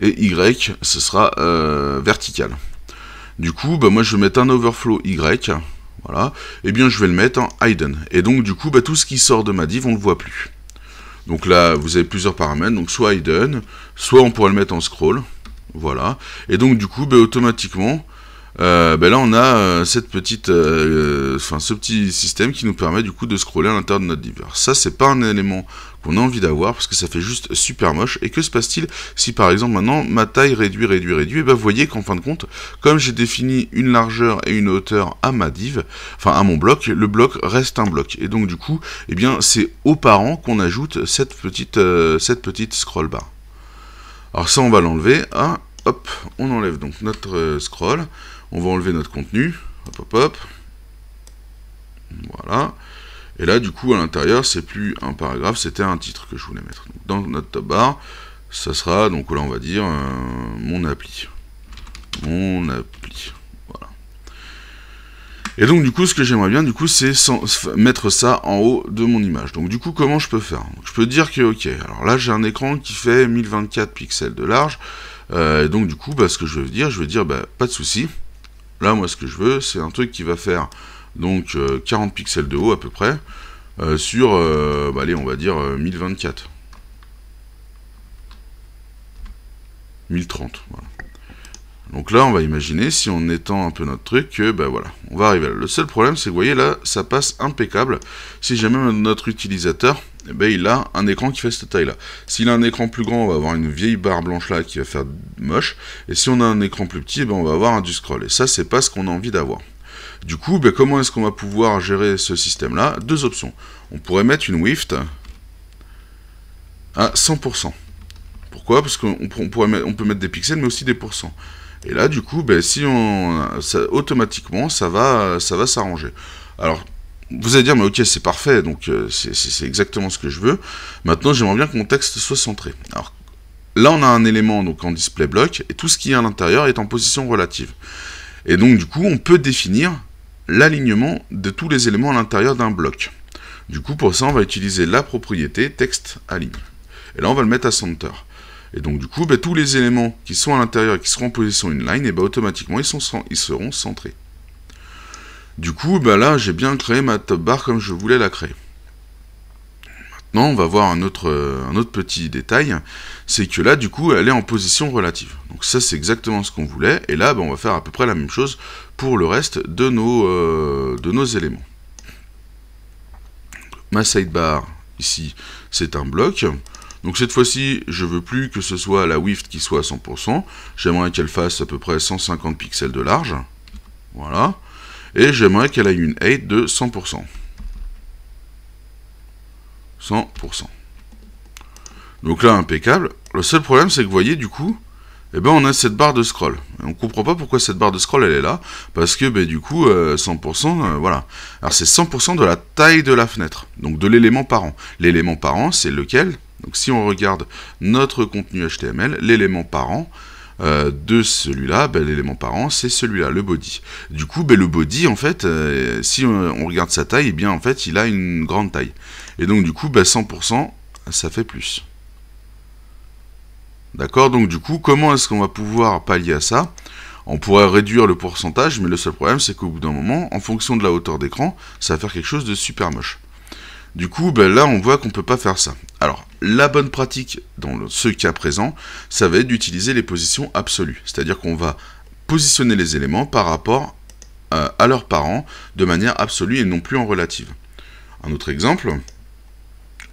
et y, ce sera euh, vertical. Du coup, bah, moi je vais mettre un overflow y, voilà, et eh bien je vais le mettre en hidden. Et donc du coup, bah, tout ce qui sort de ma div, on ne le voit plus. Donc là, vous avez plusieurs paramètres, donc soit hidden, soit on pourrait le mettre en scroll, voilà. Et donc du coup, ben, automatiquement, euh, ben là on a euh, cette petite, euh, enfin ce petit système qui nous permet du coup de scroller à l'intérieur de notre alors Ça, c'est pas un élément qu'on a envie d'avoir parce que ça fait juste super moche. Et que se passe-t-il si par exemple maintenant ma taille réduit, réduit, réduit Et eh ben, vous voyez qu'en fin de compte, comme j'ai défini une largeur et une hauteur à ma div, enfin à mon bloc, le bloc reste un bloc. Et donc du coup, eh bien c'est aux parents qu'on ajoute cette petite, cette petite scroll bar. Alors ça, on va l'enlever. Ah, hop, on enlève donc notre euh, scroll. On va enlever notre contenu. Hop, hop, hop. Voilà. Et là, du coup, à l'intérieur, c'est plus un paragraphe, c'était un titre que je voulais mettre. Donc, dans notre top bar, ça sera, donc là, on va dire, euh, mon appli. Mon appli. Et donc du coup, ce que j'aimerais bien, du coup, c'est mettre ça en haut de mon image. Donc du coup, comment je peux faire Je peux dire que, ok, alors là, j'ai un écran qui fait 1024 pixels de large. Euh, donc du coup, bah, ce que je veux dire, je veux dire, bah, pas de souci. Là, moi, ce que je veux, c'est un truc qui va faire donc 40 euh, pixels de haut à peu près euh, sur, bah, allez, on va dire 1024. 1030, voilà. Donc là, on va imaginer, si on étend un peu notre truc, que ben voilà, on va arriver là. Le seul problème, c'est que vous voyez là, ça passe impeccable. Si jamais notre utilisateur, eh ben, il a un écran qui fait cette taille-là. S'il a un écran plus grand, on va avoir une vieille barre blanche là qui va faire moche. Et si on a un écran plus petit, eh ben, on va avoir un du scroll. Et ça, c'est pas ce qu'on a envie d'avoir. Du coup, ben, comment est-ce qu'on va pouvoir gérer ce système-là Deux options. On pourrait mettre une WIFT à 100%. Pourquoi Parce qu'on on peut mettre des pixels, mais aussi des pourcents. Et là, du coup, ben, si on, automatiquement, ça va, ça va s'arranger. Alors, vous allez dire, mais ok, c'est parfait, donc euh, c'est exactement ce que je veux. Maintenant, j'aimerais bien que mon texte soit centré. Alors, là, on a un élément donc en display block, et tout ce qui est à l'intérieur est en position relative. Et donc, du coup, on peut définir l'alignement de tous les éléments à l'intérieur d'un bloc. Du coup, pour ça, on va utiliser la propriété texte align. Et là, on va le mettre à center. Et donc du coup, bah, tous les éléments qui sont à l'intérieur et qui seront en position inline, et eh ben, automatiquement ils, sont, ils seront centrés. Du coup, bah, là j'ai bien créé ma top bar comme je voulais la créer. Maintenant, on va voir un autre, euh, un autre petit détail, c'est que là, du coup, elle est en position relative. Donc ça, c'est exactement ce qu'on voulait, et là, bah, on va faire à peu près la même chose pour le reste de nos, euh, de nos éléments. Ma sidebar, ici, c'est un bloc. Donc cette fois-ci, je veux plus que ce soit la WIFT qui soit à 100%. J'aimerais qu'elle fasse à peu près 150 pixels de large. Voilà. Et j'aimerais qu'elle ait une height de 100%. 100%. Donc là, impeccable. Le seul problème, c'est que vous voyez, du coup, eh ben, on a cette barre de scroll. on ne comprend pas pourquoi cette barre de scroll, elle est là. Parce que, ben, du coup, 100%, euh, euh, voilà. Alors, c'est 100% de la taille de la fenêtre. Donc, de l'élément parent. L'élément parent, c'est lequel donc si on regarde notre contenu HTML, l'élément parent euh, de celui-là, ben, l'élément parent, c'est celui-là, le body. Du coup, ben, le body, en fait, euh, si on, regarde sa taille, eh bien en fait, il a une grande taille. Et donc du coup, 100%, ben, ça fait plus. D'accord Donc du coup, comment est-ce qu'on va pouvoir pallier à ça On pourrait réduire le pourcentage, mais le seul problème, c'est qu'au bout d'un moment, en fonction de la hauteur d'écran, ça va faire quelque chose de super moche. Du coup, ben là, on voit qu'on ne peut pas faire ça. Alors, la bonne pratique dans ce cas présent, ça va être d'utiliser les positions absolues. C'est-à-dire qu'on va positionner les éléments par rapport euh, à, leurs parents de manière absolue et non plus en relative. Un autre exemple,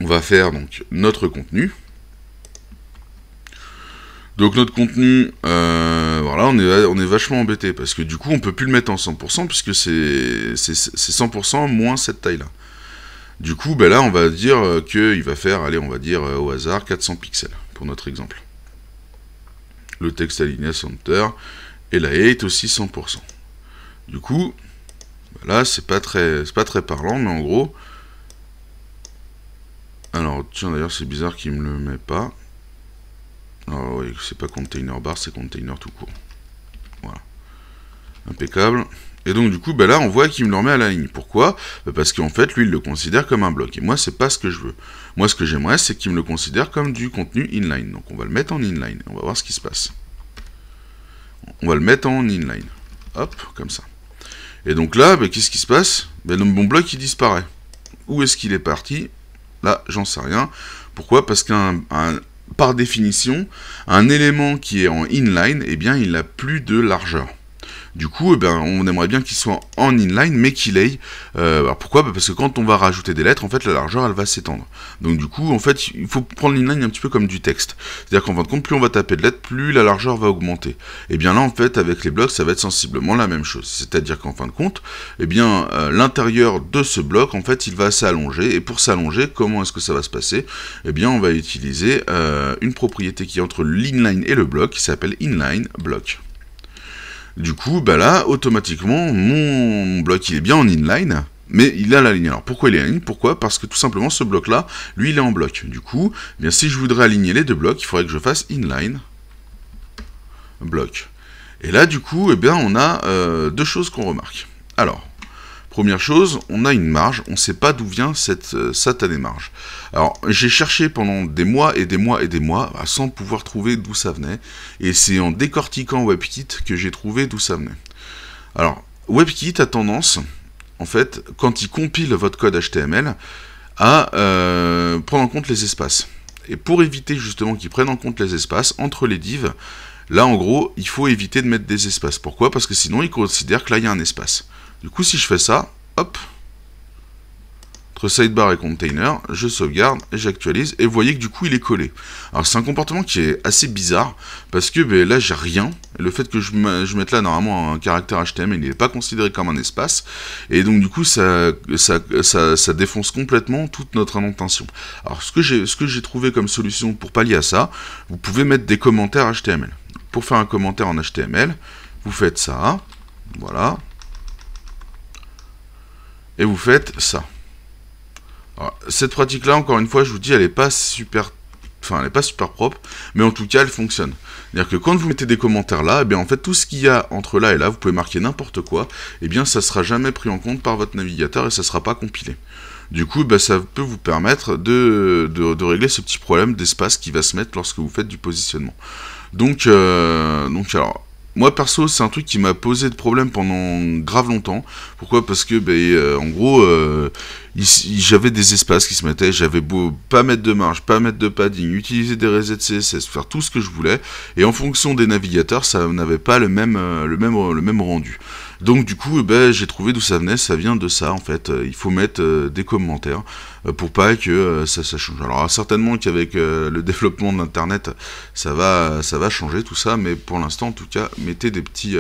on va faire donc notre contenu. Donc notre contenu, euh, voilà, on est, on est vachement embêté parce que du coup on peut plus le mettre en 100% puisque c'est 100% moins cette taille-là. Du coup, ben là, on va dire euh, qu'il va faire, allez, on va dire euh, au hasard 400 pixels, pour notre exemple. Le texte aligné à center, et la haie aussi 100%. Du coup, ben là, c'est pas, très, pas très parlant, mais en gros... Alors, tiens, d'ailleurs, c'est bizarre qu'il me le met pas. Alors, ah oui, c'est pas container bar, c'est container tout court. Voilà. Impeccable. Et donc du coup, ben là, on voit qu'il me le remet à la ligne. Pourquoi ben Parce qu'en fait, lui, il le considère comme un bloc. Et moi, c'est pas ce que je veux. Moi, ce que j'aimerais, c'est qu'il me le considère comme du contenu inline. Donc on va le mettre en inline. On va voir ce qui se passe. On va le mettre en inline. Hop, comme ça. Et donc là, ben, qu'est-ce qui se passe ben, bon bloc, il disparaît. Où est-ce qu'il est parti Là, j'en sais rien. Pourquoi Parce qu'un par définition, un élément qui est en inline, eh bien, il n'a plus de largeur. Du coup, eh ben, on aimerait bien qu'il soit en inline, mais qu'il aille. Euh, alors pourquoi bah, Parce que quand on va rajouter des lettres, en fait, la largeur, elle va s'étendre. Donc du coup, en fait, il faut prendre l'inline un petit peu comme du texte. C'est-à-dire qu'en fin de compte, plus on va taper de lettres, plus la largeur va augmenter. Et bien là, en fait, avec les blocs, ça va être sensiblement la même chose. C'est-à-dire qu'en fin de compte, eh bien, euh, l'intérieur de ce bloc, en fait, il va s'allonger. Et pour s'allonger, comment est-ce que ça va se passer Eh bien, on va utiliser euh, une propriété qui est entre l'inline et le bloc, qui s'appelle inline block. Du coup, bah là, automatiquement, mon bloc, il est bien en inline, mais il a la ligne. Alors pourquoi il est en ligne Pourquoi Parce que tout simplement, ce bloc-là, lui, il est en bloc. Du coup, eh bien, si je voudrais aligner les deux blocs, il faudrait que je fasse inline, bloc. Et là, du coup, eh bien, on a euh, deux choses qu'on remarque. Alors, Première chose, on a une marge, on ne sait pas d'où vient cette euh, satanée marge. Alors j'ai cherché pendant des mois et des mois et des mois ah, sans pouvoir trouver d'où ça venait, et c'est en décortiquant WebKit que j'ai trouvé d'où ça venait. Alors WebKit a tendance, en fait, quand il compile votre code HTML, à euh, prendre en compte les espaces. Et pour éviter justement qu'il prenne en compte les espaces entre les divs, là en gros, il faut éviter de mettre des espaces. Pourquoi Parce que sinon, il considère que là, il y a un espace. Du coup, si je fais ça, hop, entre sidebar et container, je sauvegarde et j'actualise, et vous voyez que du coup, il est collé. Alors, c'est un comportement qui est assez bizarre, parce que ben, là, j'ai rien, le fait que je, mette là, normalement, un caractère HTML, il n'est pas considéré comme un espace, et donc, du coup, ça, défonce complètement toute notre intention. Alors, ce que j'ai trouvé comme solution pour pallier à ça, vous pouvez mettre des commentaires HTML. Pour faire un commentaire en HTML, vous faites ça, voilà, et vous faites ça. cette pratique-là, encore une fois, je vous dis, elle n'est pas super enfin elle n'est pas super propre, mais en tout cas elle fonctionne. C'est-à-dire que quand vous mettez des commentaires là, eh bien en fait tout ce qu'il y a entre là et là, vous pouvez marquer n'importe quoi, et eh bien ça ne sera jamais pris en compte par votre navigateur et ça ne sera pas compilé. Du coup, bah, ça peut vous permettre de, régler ce petit problème d'espace qui va se mettre lorsque vous faites du positionnement. Donc, euh, donc alors, moi perso, c'est un truc qui m'a posé de problème pendant grave longtemps. Pourquoi Parce que, ben, euh, en gros, euh, j'avais des espaces qui se mettaient, j'avais beau pas mettre de marge, pas mettre de padding, utiliser des resets CSS, faire tout ce que je voulais, et en fonction des navigateurs, ça n'avait pas le même, euh, le, même, le même rendu. Donc du coup, eh ben, j'ai trouvé d'où ça venait, ça vient de ça en fait. Euh, il faut mettre euh, des commentaires euh, pour pas que ça, change. Alors certainement qu'avec le développement de ça va, ça va changer tout ça, mais pour l'instant, en tout cas, mettez des petits...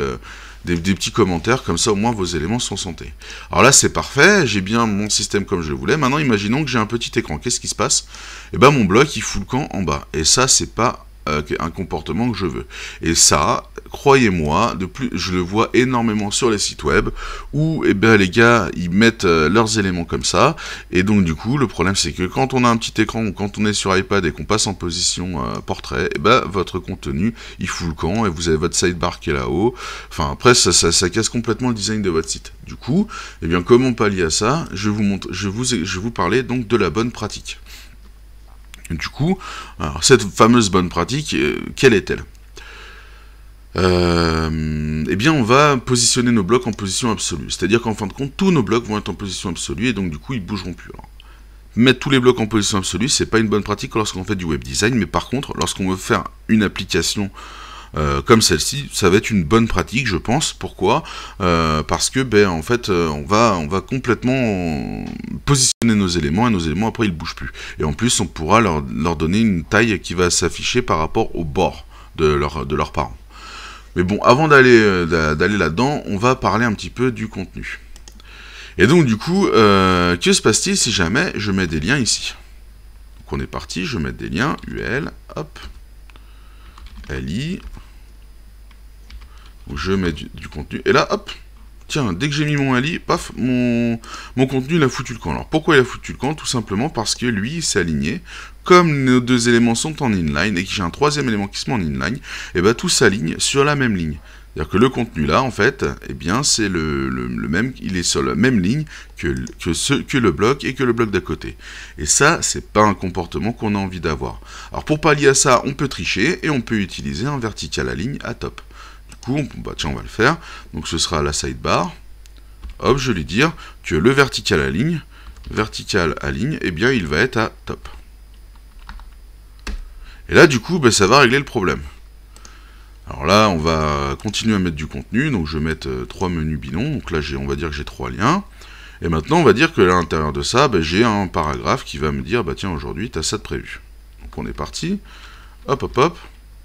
Des, petits commentaires, comme ça au moins vos éléments sont santé. Alors là c'est parfait, j'ai bien mon système comme je le voulais, maintenant imaginons que j'ai un petit écran, qu'est-ce qui se passe Eh ben mon bloc il fout le camp en bas, et ça c'est pas euh, un comportement que je veux. Et ça, croyez-moi, de plus, je le vois énormément sur les sites web où eh ben, les gars ils mettent euh, leurs éléments comme ça. Et donc du coup, le problème c'est que quand on a un petit écran ou quand on est sur iPad et qu'on passe en position euh, portrait, eh ben, votre contenu il fout le camp et vous avez votre sidebar qui est là-haut. Enfin après, ça, ça, casse complètement le design de votre site. Du coup, eh bien comment pallier à ça Je vous montre, je vous, je vous donc de la bonne pratique. Du coup, cette fameuse bonne pratique, euh, quelle est-elle euh, eh bien on va positionner nos blocs en position absolue. C'est-à-dire qu'en fin de compte, tous nos blocs vont être en position absolue et donc du coup ils bougeront plus. mettre tous les blocs en position absolue, c'est pas une bonne pratique lorsqu'on fait du web design, mais par contre, lorsqu'on veut faire une application euh, comme celle-ci, ça va être une bonne pratique, je pense. Pourquoi euh, Parce que ben en fait, euh, on va on va complètement positionner nos éléments et nos éléments après ils ne bougent plus. Et en plus, on pourra leur, donner une taille qui va s'afficher par rapport au bord de de leurs parents. Mais bon, avant d'aller d'aller là-dedans, on va parler un petit peu du contenu. Et donc du coup, que se passe-t-il si jamais je mets des liens ici Donc on est parti, je mets des liens, UL, hop, LI, je mets du, contenu, et là, hop, tiens, dès que j'ai mis mon Ali, paf, mon, mon contenu, il a foutu le camp. Alors, pourquoi il a foutu le camp Tout simplement parce que lui, il s'est aligné. Comme nos deux éléments sont en inline, et que j'ai un troisième élément qui se met en inline, et eh bien, tout s'aligne sur la même ligne. C'est-à-dire que le contenu là, en fait, et eh bien, c'est le, même, il est sur la même ligne que, que, ce, que le bloc et que le bloc d'à côté. Et ça, c'est pas un comportement qu'on a envie d'avoir. Alors pour pallier à ça, on peut tricher et on peut utiliser un vertical align à top coup, bah tiens, on va le faire. Donc ce sera la sidebar. Hop, je vais dire que le vertical à ligne, vertical à ligne, eh bien il va être à top. Et là, du coup, bah, ça va régler le problème. Alors là, on va continuer à mettre du contenu. Donc je vais mettre euh, trois menus binons. Donc là, on va dire que j'ai trois liens. Et maintenant, on va dire que à l'intérieur de ça, bah, j'ai un paragraphe qui va me dire, bah tiens, aujourd'hui, tu as ça de prévu. Donc on est parti. Hop, hop, hop.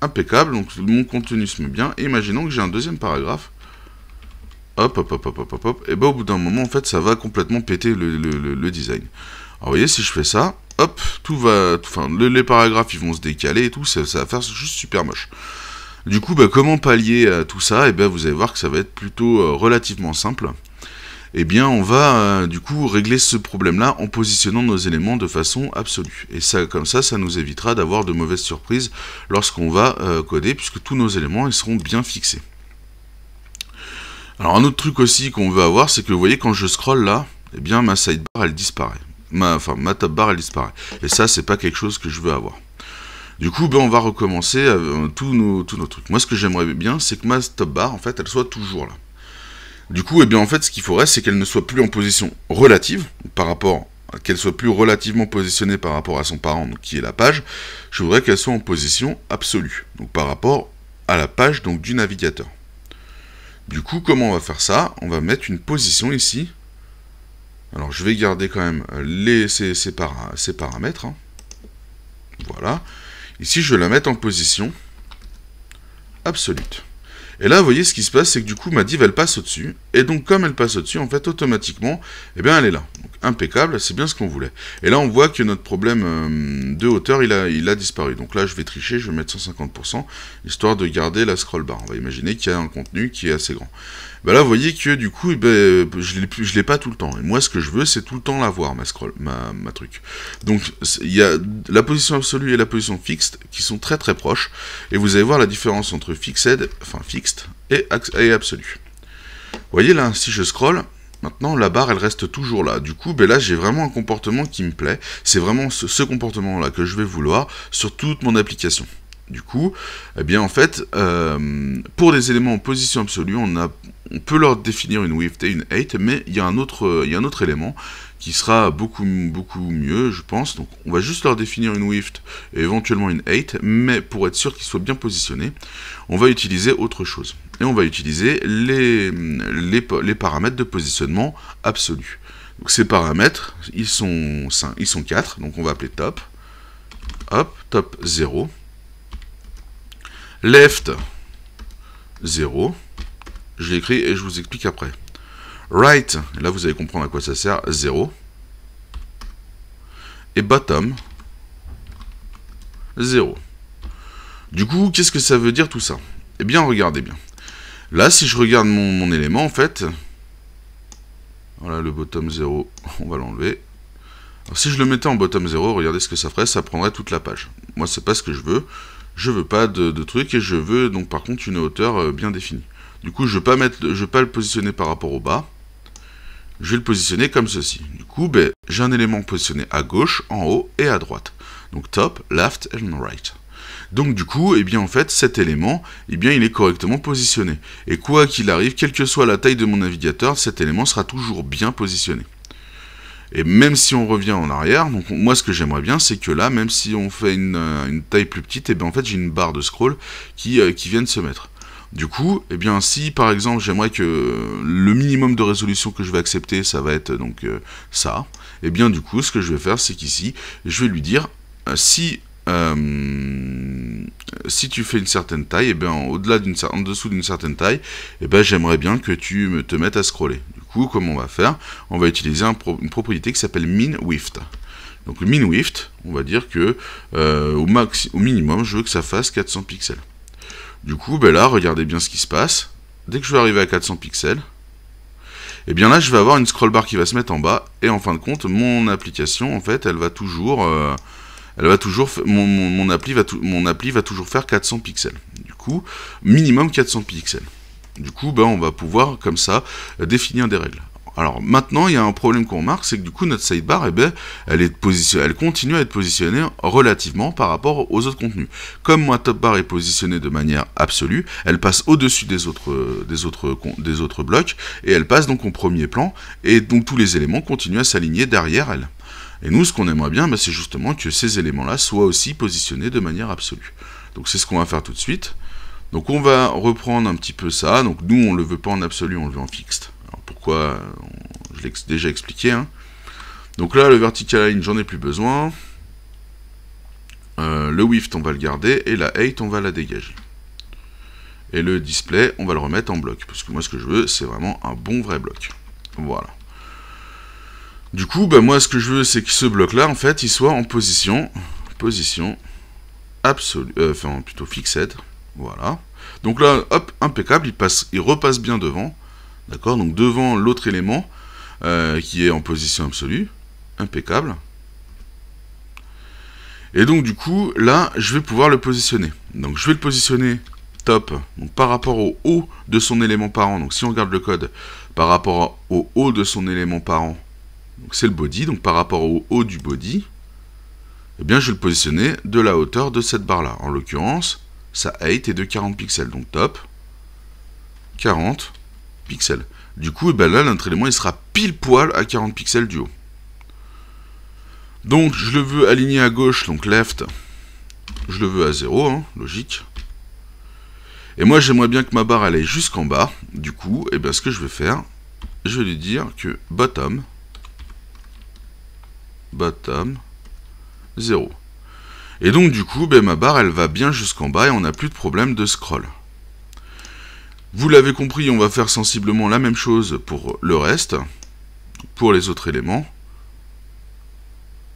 Impeccable, donc mon contenu se met bien. imaginons que j'ai un deuxième paragraphe. Hop, hop, hop, hop, hop, hop, hop. Et ben au bout d'un moment, en fait, ça va complètement péter le, design. Alors vous voyez, si je fais ça, hop, tout va... Enfin, les paragraphes, ils vont se décaler et tout, ça, va faire juste super moche. Du coup, bah, comment pallier à tout ça Et eh bah ben, vous allez voir que ça va être plutôt euh, relativement simple et eh bien on va euh, du coup régler ce problème-là en positionnant nos éléments de façon absolue. Et ça, comme ça, ça nous évitera d'avoir de mauvaises surprises lorsqu'on va euh, coder, puisque tous nos éléments ils seront bien fixés. Alors un autre truc aussi qu'on veut avoir, c'est que vous voyez quand je scroll là, et eh bien ma sidebar elle disparaît. Ma, enfin ma top bar elle disparaît. Et ça c'est pas quelque chose que je veux avoir. Du coup, ben, on va recommencer euh, tous, nos, tous nos trucs. Moi, ce que j'aimerais bien, c'est que ma top bar, en fait, elle soit toujours là. Du coup, et eh bien, en fait, ce qu'il faudrait, c'est qu'elle ne soit plus en position relative par rapport qu'elle soit plus relativement positionnée par rapport à son parent, qui est la page, je voudrais qu'elle soit en position absolue, donc par rapport à la page donc, du navigateur. Du coup, comment on va faire ça On va mettre une position ici. Alors, je vais garder quand même les, ces, paramètres. Hein. Voilà. Ici, je vais la mettre en position absolue. Et là, vous voyez, ce qui se passe, c'est que du coup, ma div, elle passe au-dessus. Et donc, comme elle passe au-dessus, en fait, automatiquement, eh bien, elle est là. Donc, impeccable, c'est bien ce qu'on voulait. Et là, on voit que notre problème euh, de hauteur, il a, il a disparu. Donc là, je vais tricher, je vais mettre 150%, histoire de garder la scroll bar. On va imaginer qu'il y a un contenu qui est assez grand. Bah là vous voyez que du coup eh ben, je ne l'ai pas tout le temps. Et moi ce que je veux c'est tout le temps l'avoir, ma, scroll, ma, truc. Donc il y a la position absolue et la position fixe qui sont très très proches. Et vous allez voir la différence entre fixed, enfin fixed et, et absolu. Vous voyez là, si je scroll, Maintenant, la barre, elle reste toujours là. Du coup, ben là, j'ai vraiment un comportement qui me plaît. C'est vraiment ce comportement-là que je vais vouloir sur toute mon application du coup, eh bien en fait, euh, pour des éléments en position absolue, on, a, on peut leur définir une width et une height, mais il y a un autre, y un autre élément qui sera beaucoup, beaucoup mieux, je pense. Donc on va juste leur définir une width et éventuellement une height, mais pour être sûr qu'ils soient bien positionnés, on va utiliser autre chose. Et on va utiliser les, les, paramètres de positionnement absolu. Donc ces paramètres, ils sont, ils sont 4, donc on va appeler top, hop, top 0, Left, 0. Je l'écris et je vous explique après. Right, là vous allez comprendre à quoi ça sert, 0. Et bottom, 0. Du coup, qu'est-ce que ça veut dire tout ça Eh bien, regardez bien. Là, si je regarde mon, élément, en fait... Voilà, le bottom 0, on va l'enlever. si je le mettais en bottom 0, regardez ce que ça ferait, ça prendrait toute la page. Moi, c'est pas ce que je veux je veux pas de, truc et je veux donc par contre une hauteur euh, bien définie. Du coup, je ne vais, pas le positionner par rapport au bas. Je vais le positionner comme ceci. Du coup, ben, j'ai un élément positionné à gauche, en haut et à droite. Donc top, left and right. Donc du coup, et eh bien en fait, cet élément, eh bien il est correctement positionné. Et quoi qu'il arrive, quelle que soit la taille de mon navigateur, cet élément sera toujours bien positionné. Et même si on revient en arrière, donc moi ce que j'aimerais bien, c'est que là, même si on fait une, euh, taille plus petite, et eh bien en fait j'ai une barre de scroll qui, euh, vient de se mettre. Du coup, et eh bien, si par exemple j'aimerais que le minimum de résolution que je vais accepter, ça va être donc euh, ça, et eh bien du coup, ce que je vais faire, c'est qu'ici, je vais lui dire si tu fais une certaine taille, et bien au-delà d'une en dessous d'une certaine taille, et ben, j'aimerais bien que tu te mettes à scroller comment on va faire On va utiliser une propriété qui s'appelle min Donc le min on va dire que euh, au, max au minimum, je veux que ça fasse 400 pixels. Du coup, ben là, regardez bien ce qui se passe. Dès que je vais arriver à 400 pixels, et eh bien là, je vais avoir une scroll bar qui va se mettre en bas. Et en fin de compte, mon application, en fait, elle va toujours... Euh, elle va toujours mon, appli va mon appli va toujours faire 400 pixels. Du coup, minimum 400 pixels. Du coup, ben, on va pouvoir comme ça définir des règles. Alors maintenant, il y a un problème qu'on remarque, c'est que du coup, notre sidebar, eh ben, elle, est continue à être positionnée relativement par rapport aux autres contenus. Comme ma top bar est positionnée de manière absolue, elle passe au-dessus des autres, euh, des, autres, blocs, et elle passe donc en premier plan, et donc tous les éléments continuent à s'aligner derrière elle. Et nous, ce qu'on aimerait bien, ben, c'est justement que ces éléments-là soient aussi positionnés de manière absolue. Donc c'est ce qu'on va faire tout de suite. Donc on va reprendre un petit peu ça. Donc nous, on ne le veut pas en absolu, on le veut en fixe. Alors pourquoi euh, Je l'ai déjà expliqué. Hein. Donc là, le vertical line, j'en ai plus besoin. Euh, le width, on va le garder. Et la height, on va la dégager. Et le display, on va le remettre en bloc. Parce que moi, ce que je veux, c'est vraiment un bon vrai bloc. Voilà. Du coup, bah, moi, ce que je veux, c'est que ce bloc-là, en fait, il soit en position, position absolue, euh, enfin, plutôt fixed. Voilà. Donc là, hop, impeccable, il, passe, il repasse bien devant. D'accord Donc devant l'autre élément euh, qui est en position absolue. Impeccable. Et donc du coup, là, je vais pouvoir le positionner. Donc je vais le positionner top, donc par rapport au haut de son élément parent. Donc si on regarde le code, par rapport au haut de son élément parent, donc c'est le body, donc par rapport au haut du body, eh bien je vais le positionner de la hauteur de cette barre-là. En l'occurrence, sa height est de 40 pixels. Donc top. 40 pixels. Du coup, et eh ben là, notre élément, il sera pile poil à 40 pixels du haut. Donc, je le veux aligné à gauche, donc left. Je le veux à 0, hein, logique. Et moi, j'aimerais bien que ma barre, allait aille jusqu'en bas. Du coup, et eh ben, ce que je vais faire, je vais lui dire que bottom, bottom, 0. Et donc du coup, ben, ma barre elle va bien jusqu'en bas et on n'a plus de problème de scroll. Vous l'avez compris, on va faire sensiblement la même chose pour le reste, pour les autres éléments.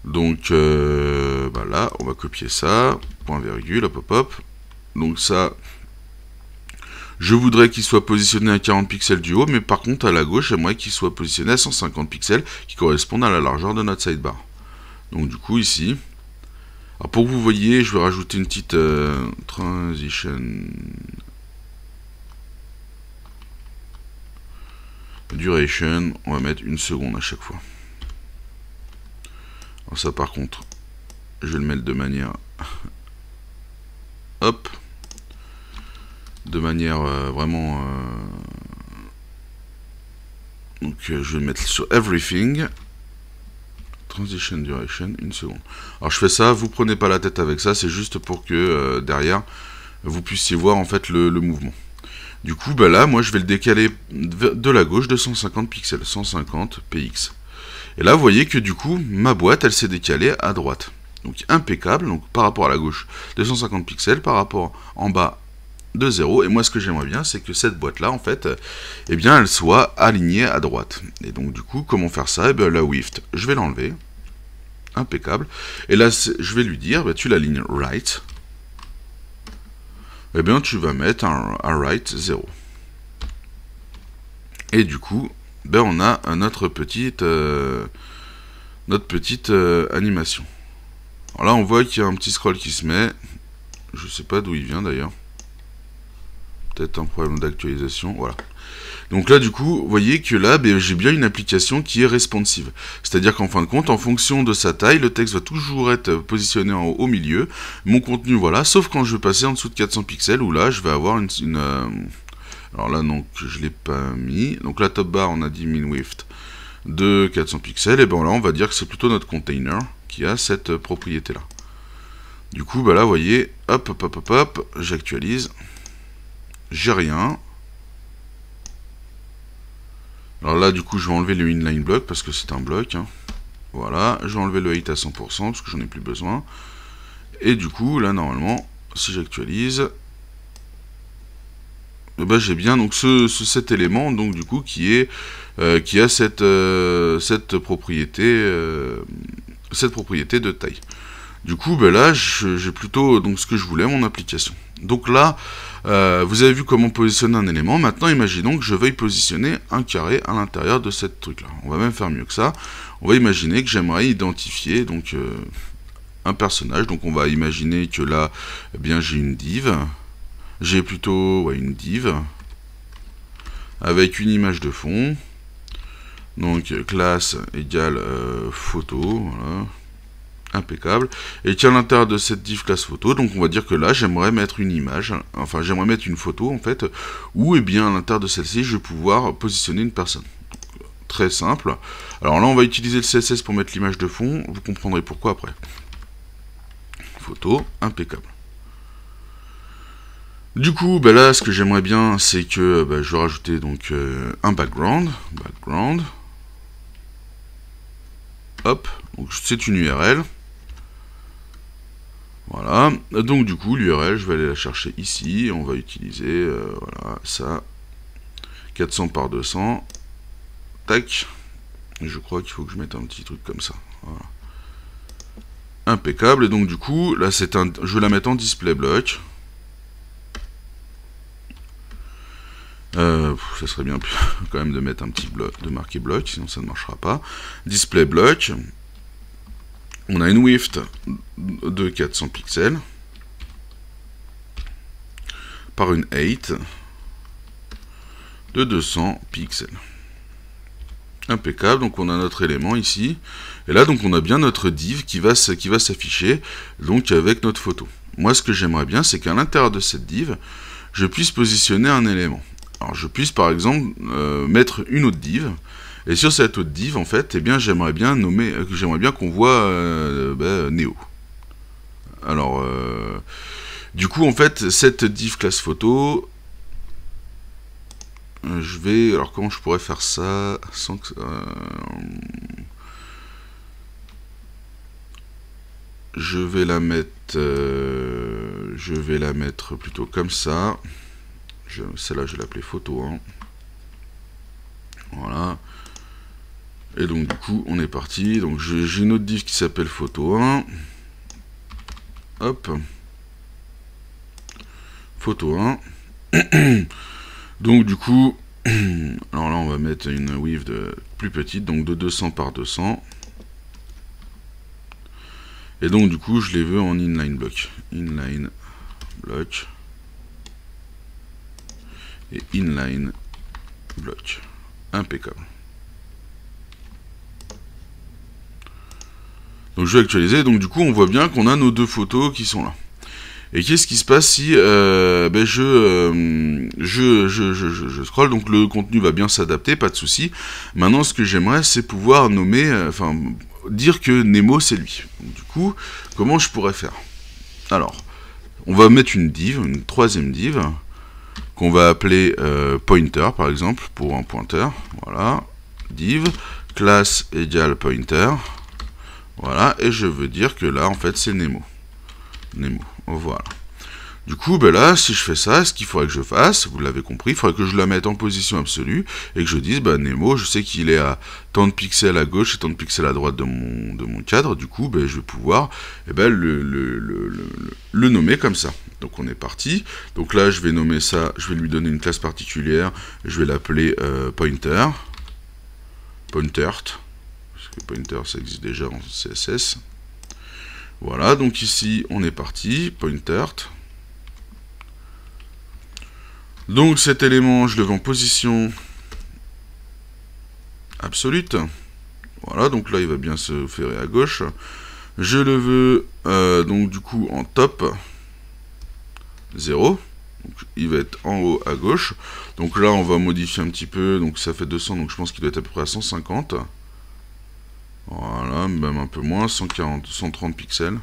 Donc euh, ben là, on va copier ça, point virgule, hop hop hop. Donc ça, je voudrais qu'il soit positionné à 40 pixels du haut, mais par contre à la gauche, j'aimerais qu'il soit positionné à 150 pixels, qui correspondent à la largeur de notre sidebar. Donc du coup ici, ah, pour que vous voyez, je vais rajouter une petite euh, transition. Duration, on va mettre une seconde à chaque fois. Ah, ça par contre, je vais le mettre de manière... Hop De manière euh, vraiment... Euh, donc je vais le mettre sur everything transition duration, une seconde. Alors je fais ça, vous prenez pas la tête avec ça, c'est juste pour que euh, derrière vous puissiez voir en fait le, mouvement. Du coup, bah là, moi je vais le décaler de la gauche de 150 pixels, 150 px. Et là, vous voyez que du coup, ma boîte, elle s'est décalée à droite. Donc impeccable, donc par rapport à la gauche, 250 pixels, par rapport en bas de 0. Et moi, ce que j'aimerais bien, c'est que cette boîte-là, en fait, eh bien, elle soit alignée à droite. Et donc, du coup, comment faire ça et eh bien, la WIFT, je vais l'enlever impeccable. Et là, je vais lui dire, bah, tu la ligne right, eh bien tu vas mettre un, right 0. Et du coup, ben, on a euh, notre petite, notre euh, petite animation. Alors là, on voit qu'il y a un petit scroll qui se met. Je sais pas d'où il vient d'ailleurs. Peut-être un problème d'actualisation, voilà. Donc là, du coup, vous voyez que là, ben, j'ai bien une application qui est responsive. C'est-à-dire qu'en fin de compte, en fonction de sa taille, le texte va toujours être positionné en haut, au milieu. Mon contenu, voilà, sauf quand je vais passer en dessous de 400 pixels, où là, je vais avoir une... Euh, alors là, donc, je l'ai pas mis. Donc la top bar, on a dit min width de 400 pixels. Et bon là, on va dire que c'est plutôt notre container qui a cette propriété-là. Du coup, ben là, vous voyez, hop, hop, hop, hop, hop j'actualise. J'ai rien, alors là, du coup, je vais enlever le inline block parce que c'est un bloc. Hein. Voilà, je vais enlever le height à 100% parce que j'en ai plus besoin. Et du coup, là, normalement, si j'actualise, eh ben, j'ai bien donc cet élément donc du coup qui est euh, qui a cette euh, cette propriété euh, cette propriété de taille. Du coup, ben là, j'ai plutôt donc ce que je voulais mon application. Donc là, euh, vous avez vu comment positionner un élément. Maintenant, imaginons que je veuille positionner un carré à l'intérieur de cette truc-là. On va même faire mieux que ça. On va imaginer que j'aimerais identifier donc euh, un personnage. Donc on va imaginer que là, eh bien j'ai une div. J'ai plutôt une div avec une image de fond. Donc classe égale euh, photo. Voilà impeccable. Et tiens, à l'intérieur de cette div classe photo, donc on va dire que là, j'aimerais mettre une image, enfin j'aimerais mettre une photo en fait, où et eh bien à l'intérieur de celle-ci, je vais pouvoir positionner une personne. Très simple. Alors là, on va utiliser le CSS pour mettre l'image de fond, vous comprendrez pourquoi après. Photo, impeccable. Du coup, bah là, ce que j'aimerais bien, c'est que bah, je vais rajouter donc euh, un background. Background. Hop, donc c'est une URL. Voilà, donc du coup l'URL, je vais aller la chercher ici, on va utiliser, euh, voilà, ça, 400 par 200, tac, je crois qu'il faut que je mette un petit truc comme ça, Impeccable, et donc du coup, là c'est un, je vais la mettre en display block, euh, ça serait bien quand même de mettre un petit bloc, de marquer bloc, sinon ça ne marchera pas. Display block on a une width de 400 pixels par une height de 200 pixels. Impeccable, donc on a notre élément ici. Et là, donc on a bien notre div qui va, qui va s'afficher donc avec notre photo. Moi, ce que j'aimerais bien, c'est qu'à l'intérieur de cette div, je puisse positionner un élément. Alors, je puisse par exemple euh, mettre une autre div et sur cette autre div, en fait, eh bien, j'aimerais bien nommer, euh, j'aimerais bien qu'on voit euh, ben, Neo. Alors, euh, du coup, en fait, cette div classe photo, je vais, alors comment je pourrais faire ça sans que, je vais la mettre, je vais la mettre plutôt comme ça. Celle-là, je vais l'appeler photo. Hein. Voilà. Et donc du coup, on est parti. Donc j'ai une autre div qui s'appelle photo 1. Hop. Photo 1. donc du coup, alors là on va mettre une weave de plus petite, donc de 200 par 200. Et donc du coup, je les veux en inline block. Inline block. Et inline block. Impeccable. Donc je vais actualiser, donc du coup on voit bien qu'on a nos deux photos qui sont là. Et qu'est-ce qui se passe si euh, ben, euh, je, je, je, je, scroll Donc le contenu va bien s'adapter, pas de souci. Maintenant, ce que j'aimerais, c'est pouvoir nommer, euh, enfin, dire que Nemo, c'est lui. du coup, comment je pourrais faire Alors, on va mettre une div, une troisième div, qu'on va appeler pointer, par exemple, pour un pointer. Voilà, div, classe égale pointer. Voilà, et je veux dire que là, en fait, c'est Nemo. Nemo, voilà. Du coup, ben là, si je fais ça, ce qu'il faudrait que je fasse, vous l'avez compris, il faudrait que je la mette en position absolue et que je dise, ben Nemo, je sais qu'il est à tant de pixels à gauche et tant de pixels à droite de mon, cadre, du coup, ben, je vais pouvoir et eh ben, le, nommer comme ça. Donc on est parti. Donc là, je vais nommer ça, je vais lui donner une classe particulière, je vais l'appeler euh, pointer, pointer, pointer, ça existe déjà en CSS. Voilà, donc ici, on est parti. Pointer. Donc cet élément, je le veux en position absolue. Voilà, donc là, il va bien se ferrer à gauche. Je le veux, euh, donc du coup, en top. 0. il va être en haut à gauche. Donc là, on va modifier un petit peu. Donc ça fait 200, donc je pense qu'il doit être à peu près à 150. Voilà, même un peu moins, 140, 130 pixels.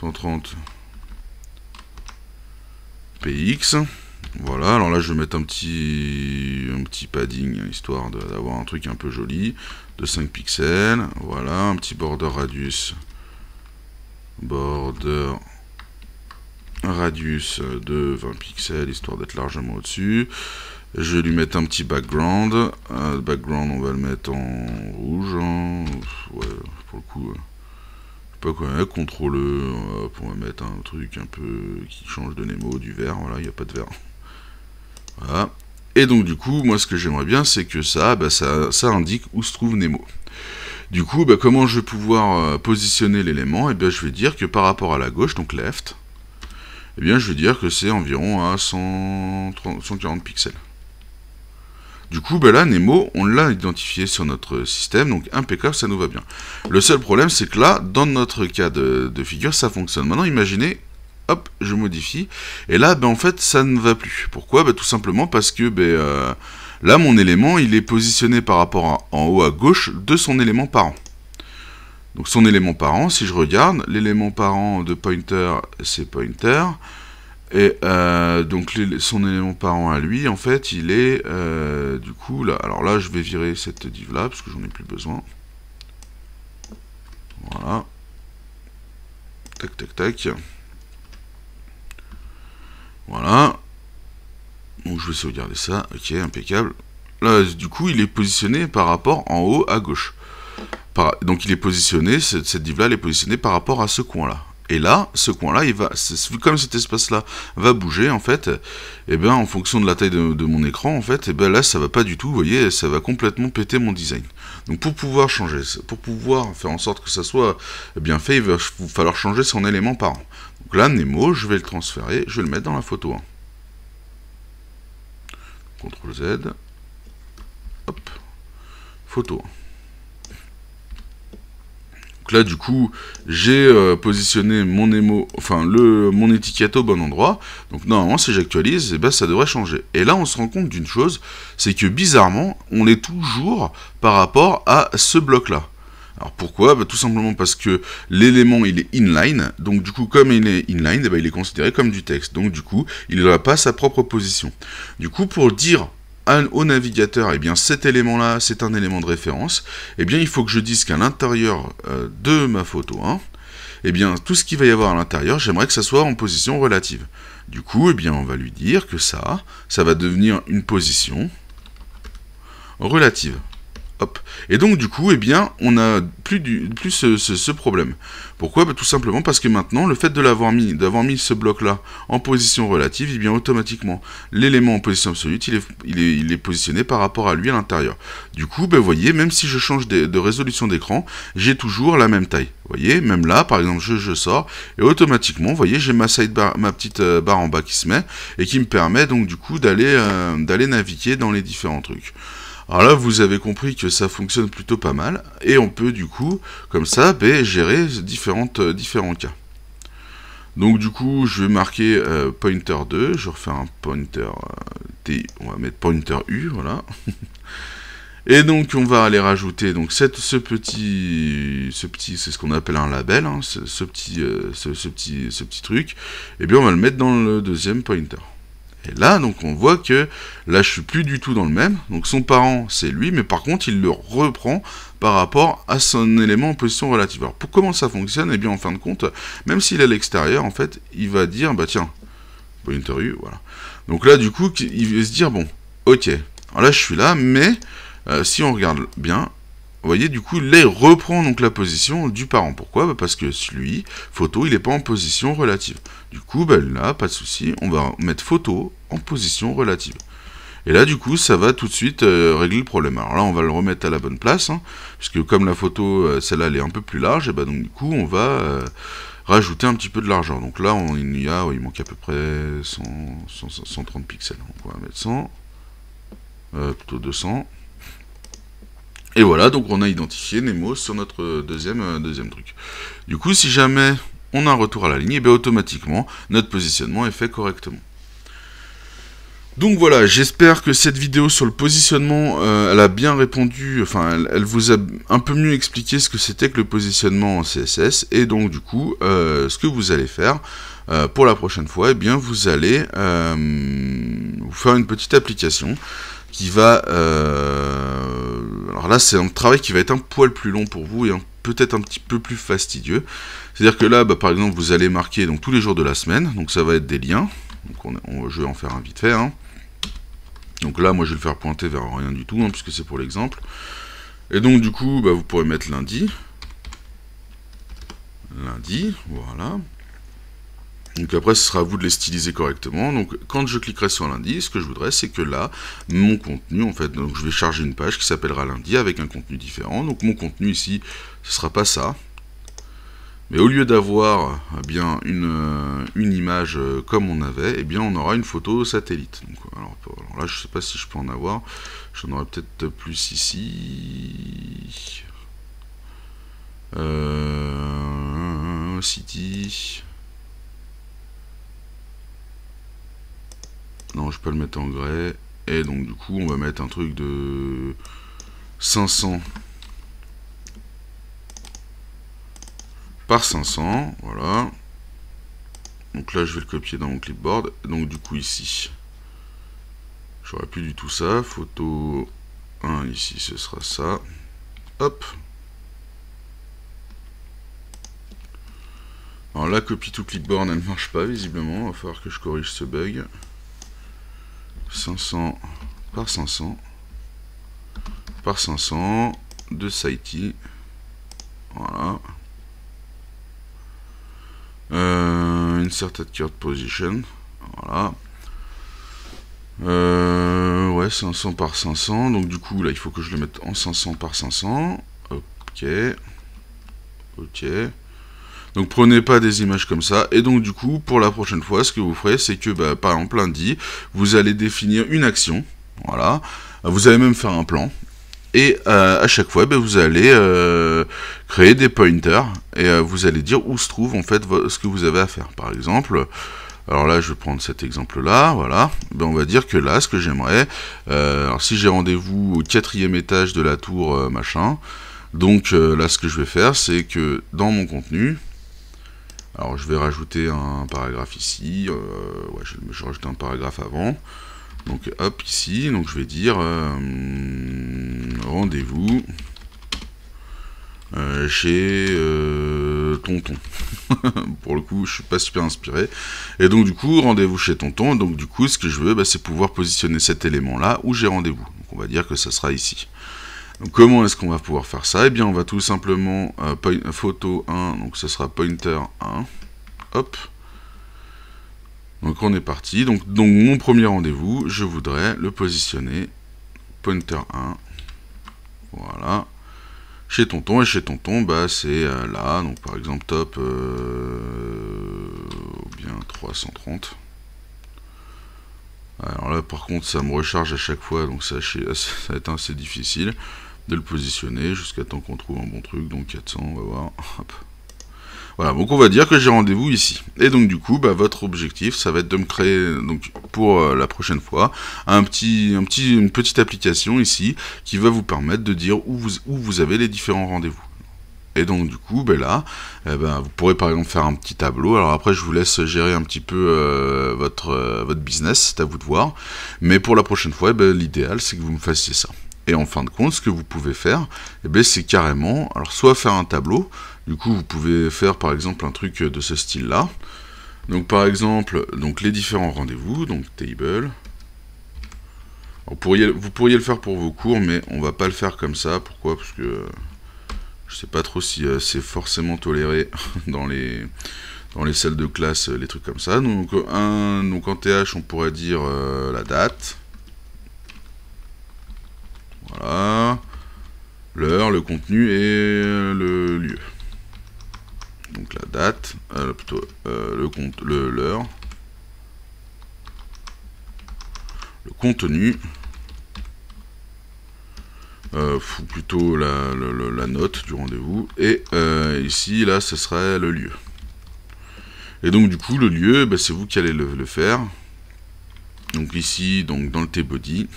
130 px. Voilà, alors là je vais mettre un petit, un petit padding, histoire d'avoir un truc un peu joli, de 5 pixels. Voilà, un petit border radius. Border radius de 20 pixels, histoire d'être largement au-dessus. Je vais lui mettre un petit background. Euh, background, on va le mettre en rouge. Hein. pour le coup, euh, je sais pas quoi. contrôle, euh, on, on va mettre un truc un peu qui change de Nemo, du vert. Voilà, il n'y a pas de vert. Voilà. Et donc, du coup, moi, ce que j'aimerais bien, c'est que ça, bah, ça, indique où se trouve Nemo. Du coup, bah, comment je vais pouvoir positionner l'élément Et eh bien, je vais dire que par rapport à la gauche, donc left, et eh bien, je vais dire que c'est environ à 140 pixels. Du coup, ben là, Nemo, on l'a identifié sur notre système, donc impeccable, ça nous va bien. Le seul problème, c'est que là, dans notre cas de, figure, ça fonctionne. Maintenant, imaginez, hop, je modifie, et là, ben, en fait, ça ne va plus. Pourquoi ben, Tout simplement parce que ben, euh, là, mon élément, il est positionné par rapport en haut à gauche de son élément parent. Donc son élément parent, si je regarde, l'élément parent de pointer, c'est pointer. Et euh, donc son élément parent à lui, en fait, il est euh, du coup là. Alors là, je vais virer cette div là parce que j'en ai plus besoin. Voilà. Tac, tac, tac. Voilà. Donc je vais sauvegarder ça. Ok, impeccable. Là, du coup, il est positionné par rapport en haut à gauche. donc il est positionné, cette, cette div là, elle est positionnée par rapport à ce coin là. Et là, ce coin-là, il va, comme cet espace-là va bouger en fait, et eh bien en fonction de la taille de, mon écran en fait, et eh ben là ça va pas du tout, vous voyez, ça va complètement péter mon design. Donc pour pouvoir changer, pour pouvoir faire en sorte que ça soit bien fait, il va falloir changer son élément parent. Donc là, Nemo, je vais le transférer, je vais le mettre dans la photo 1. Hein. CTRL Z, hop, photo 1. Donc là, du coup, j'ai euh, positionné mon émo, enfin le mon étiquette au bon endroit. Donc normalement, si j'actualise, et eh ben, ça devrait changer. Et là, on se rend compte d'une chose, c'est que bizarrement, on est toujours par rapport à ce bloc-là. Alors pourquoi bah, Tout simplement parce que l'élément il est inline, donc du coup comme il est inline, eh ben, il est considéré comme du texte, donc du coup il n'aura pas sa propre position. Du coup pour dire au navigateur, et eh bien, cet élément-là, c'est un élément de référence, et eh bien, il faut que je dise qu'à l'intérieur euh, de ma photo 1, hein, eh bien, tout ce qu'il va y avoir à l'intérieur, j'aimerais que ça soit en position relative. Du coup, et bien, on va lui dire que ça, ça va devenir une position relative. Et donc du coup, eh bien, on a plus, plus ce, problème. Pourquoi bah, Tout simplement parce que maintenant, le fait de l'avoir mis, d'avoir mis ce bloc-là en position relative, eh bien automatiquement, l'élément en position absolue, il est, positionné par rapport à lui à l'intérieur. Du coup, vous bah, voyez, même si je change de, résolution d'écran, j'ai toujours la même taille. Vous voyez, même là, par exemple, je, sors, et automatiquement, vous voyez, j'ai ma, petite euh, barre en bas qui se met, et qui me permet donc du coup d'aller euh, naviguer dans les différents trucs. Alors là, vous avez compris que ça fonctionne plutôt pas mal, et on peut du coup, comme ça, gérer différentes, euh, différents cas. Donc du coup, je vais marquer euh, pointer 2, je refais un pointer euh, on va mettre pointer U, voilà. et donc on va aller rajouter donc cette, ce petit, ce petit, c'est ce qu'on appelle un label, hein, ce, petit, ce, petit, ce petit truc. Et eh bien on va le mettre dans le deuxième pointer. Et là, donc, on voit que là, je suis plus du tout dans le même. Donc, son parent, c'est lui, mais par contre, il le reprend par rapport à son élément en position relative. Alors, pour comment ça fonctionne Eh bien, en fin de compte, même s'il est à l'extérieur, en fait, il va dire, bah tiens, pointer interview, voilà. Donc là, du coup, il va se dire, bon, ok, alors là, je suis là, mais euh, si on regarde bien, vous voyez, du coup, il reprend donc la position du parent. Pourquoi bah, Parce que celui, photo, il n'est pas en position relative. Du coup, bah, là, pas de souci, on va mettre photo en position relative. Et là, du coup, ça va tout de suite euh, régler le problème. Alors là, on va le remettre à la bonne place, hein, puisque comme la photo, euh, celle-là, elle est un peu plus large, et bah donc du coup, on va euh, rajouter un petit peu de largeur. Donc là, il a, il manque à peu près 130 pixels. on va mettre 100, plutôt 200. Et voilà, donc on a identifié Nemo sur notre deuxième, euh, deuxième truc. Du coup, si jamais on a un retour à la ligne, et eh bien automatiquement, notre positionnement est fait correctement. Donc voilà, j'espère que cette vidéo sur le positionnement, euh, elle a bien répondu, enfin, elle, vous a un peu mieux expliqué ce que c'était que le positionnement en CSS, et donc du coup, euh, ce que vous allez faire pour la prochaine fois, et eh bien, vous allez vous faire une petite application qui va alors là, c'est un travail qui va être un poil plus long pour vous et peut-être un petit peu plus fastidieux. C'est-à-dire que là, bah, par exemple, vous allez marquer donc, tous les jours de la semaine. Donc ça va être des liens. Donc je vais en faire un vite fait. Hein. Donc là, moi, je vais le faire pointer vers rien du tout, hein, puisque c'est pour l'exemple. Et donc, du coup, bah, vous pourrez mettre lundi. Lundi, voilà. Donc après, ce sera à vous de les styliser correctement. Donc quand je cliquerai sur lundi, ce que je voudrais, c'est que là, mon contenu, en fait, donc je vais charger une page qui s'appellera lundi avec un contenu différent. Donc mon contenu ici, ce ne sera pas ça. Mais au lieu d'avoir eh bien une, euh, image euh, comme on avait, eh bien on aura une photo satellite. alors, là, je ne sais pas si je peux en avoir. J'en aurais peut-être plus ici. Euh, City. Non, je peux le mettre en grès. Et donc, du coup, on va mettre un truc de 500 par 500. Voilà. Donc là, je vais le copier dans mon clipboard. Donc, du coup, ici, j'aurai plus du tout ça. Photo 1, ici, ce sera ça. Hop. Alors la copie tout clipboard, elle ne marche pas visiblement, il va falloir que je corrige ce bug. 500 par 500 par 500 de Saiti. Voilà. Euh, certaine card position. Voilà. Euh, ouais, 500 par 500. Donc du coup, là, il faut que je le mette en 500 par 500. Ok. Ok. Donc prenez pas des images comme ça. Et donc du coup, pour la prochaine fois, ce que vous ferez, c'est que bah, par exemple lundi, vous allez définir une action. Voilà. Vous allez même faire un plan. Et euh, à chaque fois, bah, vous allez euh, créer des pointers et euh, vous allez dire où se trouve en fait ce que vous avez à faire. Par exemple, alors là, je vais prendre cet exemple-là, voilà. Bah, on va dire que là, ce que j'aimerais, alors si j'ai rendez-vous au quatrième étage de la tour machin, donc là, ce que je vais faire, c'est que dans mon contenu, alors je vais rajouter un paragraphe ici, euh, je, je, rajoute un paragraphe avant. Donc hop ici, donc je vais dire euh, rendez-vous euh, chez Tonton. Pour le coup, je suis pas super inspiré. Et donc du coup, rendez-vous chez Tonton. Donc du coup, ce que je veux, bah, c'est pouvoir positionner cet élément là où j'ai rendez-vous. Donc on va dire que ça sera ici comment est-ce qu'on va pouvoir faire ça Eh bien on va tout simplement euh, euh, photo 1, donc ce sera pointer 1. Hop. Donc on est parti. Donc, mon premier rendez-vous, je voudrais le positionner pointer 1. Voilà. Chez tonton et chez tonton, bah c'est euh, là. Donc par exemple top euh, bien 330. Alors là, par contre, ça me recharge à chaque fois, donc ça, ça va être assez difficile de le positionner jusqu'à temps qu'on trouve un bon truc. Donc 400, on va voir. Voilà, donc on va dire que j'ai rendez-vous ici. Et donc du coup, bah, votre objectif, ça va être de me créer, donc pour euh, la prochaine fois, un petit, un petit, une petite application ici qui va vous permettre de dire où vous, avez les différents rendez-vous. Et donc du coup, ben là, eh ben, vous pourrez par exemple faire un petit tableau. Alors après, je vous laisse gérer un petit peu euh, votre, euh, votre business, c'est à vous de voir. Mais pour la prochaine fois, eh ben, l'idéal, c'est que vous me fassiez ça. Et en fin de compte, ce que vous pouvez faire, eh ben, c'est carrément, alors soit faire un tableau, du coup vous pouvez faire par exemple un truc de ce style-là. Donc par exemple, donc les différents rendez-vous, donc table. Vous pourriez, le faire pour vos cours, mais on va pas le faire comme ça. Pourquoi Parce que je ne sais pas trop si euh, c'est forcément toléré dans les dans les salles de classe, euh, les trucs comme ça. Donc, un, donc en TH, on pourrait dire euh, la date. L'heure, le contenu et euh, le lieu. Donc la date, euh, plutôt euh, le compte, le l'heure, le contenu, plutôt la, note du rendez-vous et ici là ce serait le lieu. Et donc du coup le lieu, bah, c'est vous qui allez le, faire. Donc ici, donc dans le T-body,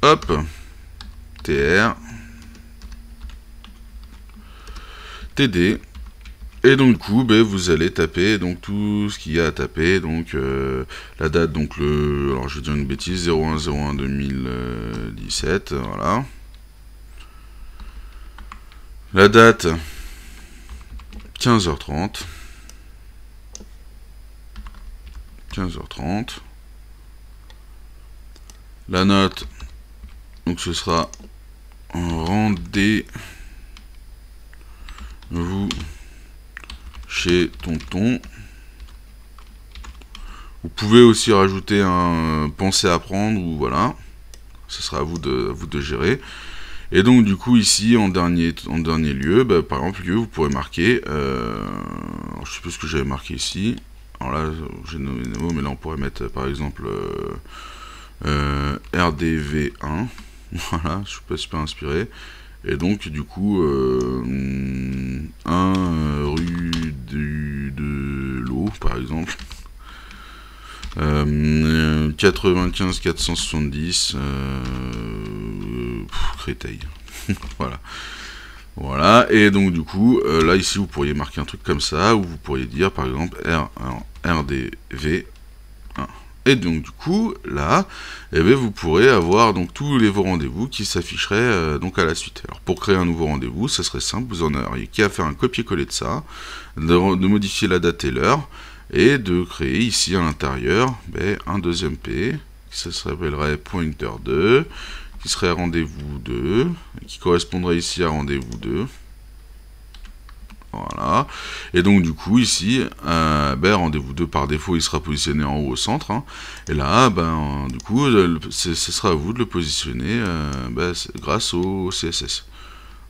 Hop. TR. TD. Et donc du coup, ben, vous allez taper donc tout ce qu'il y a à taper, donc euh, la date, donc le, alors je vais dire une bêtise, 0101 2017 voilà. La date, 15h30. 15h30. La note, donc ce sera rendez-vous chez tonton. Vous pouvez aussi rajouter un penser à prendre ou voilà. Ce sera à vous de, vous de gérer. Et donc du coup ici en dernier, en dernier lieu, bah, par exemple vous pourrez marquer, euh, alors, je sais plus ce que j'avais marqué ici, alors là j'ai nommé mais là on pourrait mettre par exemple euh, euh, RDV1, Voilà, je suis pas super inspiré. Et donc, du coup, euh, un euh, rue du, de l'eau, par exemple. 95 euh, 470 Créteil. voilà. Voilà, et donc du coup, là ici vous pourriez marquer un truc comme ça, ou vous pourriez dire par exemple R, RDV et donc du coup, là, eh ben, vous pourrez avoir donc tous les vos rendez-vous qui s'afficheraient euh, donc à la suite. Alors pour créer un nouveau rendez-vous, ça serait simple, vous en auriez qu'à faire un copier-coller de ça, de, modifier la date et l'heure, et de créer ici à l'intérieur ben, un deuxième P, qui s'appellerait pointer 2, qui serait rendez-vous 2, qui correspondrait ici à rendez-vous 2. Voilà. Et donc du coup ici, un euh, ben, rendez-vous 2 par défaut, il sera positionné en haut au centre. Hein. Et là, ben, euh, du coup, ce sera à vous de le positionner euh, ben, grâce au CSS.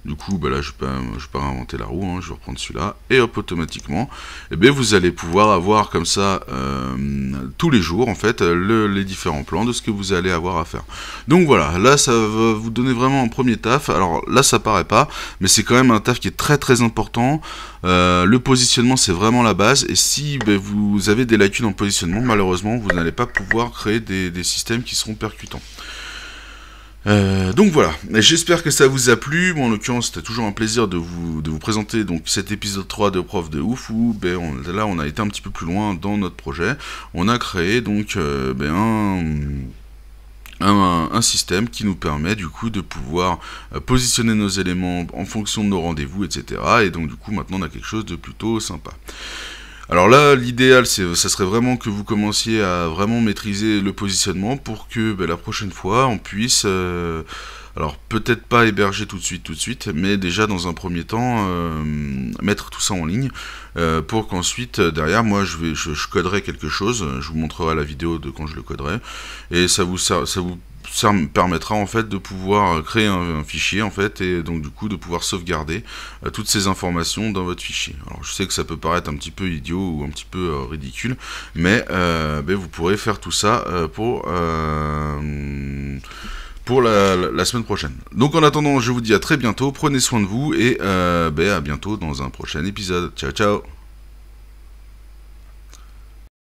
Du coup, bah là, je ne vais, pas inventer la roue, hein, je vais reprendre celui-là, et hop, automatiquement, eh bien, vous allez pouvoir avoir comme ça, euh, tous les jours, en fait, les différents plans de ce que vous allez avoir à faire. Donc voilà, là, ça va vous donner vraiment un premier taf. Alors là, ça paraît pas, mais c'est quand même un taf qui est très très important. Euh, le positionnement, c'est vraiment la base, et si ben, vous avez des lacunes en positionnement, malheureusement, vous n'allez pas pouvoir créer des systèmes qui seront percutants. Euh, donc voilà, j'espère que ça vous a plu. en l'occurrence, c'était toujours un plaisir de vous, de vous présenter donc cet épisode 3 de Prof de Ouf où ben, on, là on a été un petit peu plus loin dans notre projet. On a créé donc euh, ben, un, un, système qui nous permet du coup de pouvoir euh, positionner nos éléments en fonction de nos rendez-vous, etc. Et donc du coup maintenant on a quelque chose de plutôt sympa. Alors là, l'idéal, ça serait vraiment que vous commenciez à vraiment maîtriser le positionnement pour que ben, la prochaine fois, on puisse... Euh, alors peut-être pas héberger tout de suite, tout de suite, mais déjà dans un premier temps euh, mettre tout ça en ligne euh, pour qu'ensuite derrière moi je, vais, je, coderai quelque chose, je vous montrerai la vidéo de quand je le coderai et ça vous ça vous ça me permettra en fait de pouvoir euh, créer un, fichier en fait et donc du coup de pouvoir sauvegarder euh, toutes ces informations dans votre fichier. Alors je sais que ça peut paraître un petit peu idiot ou un petit peu euh, ridicule, mais ben, vous pourrez faire tout ça pour pour la, semaine prochaine. Donc en attendant, je vous dis à très bientôt, prenez soin de vous et ben, à bientôt dans un prochain épisode. Ciao ciao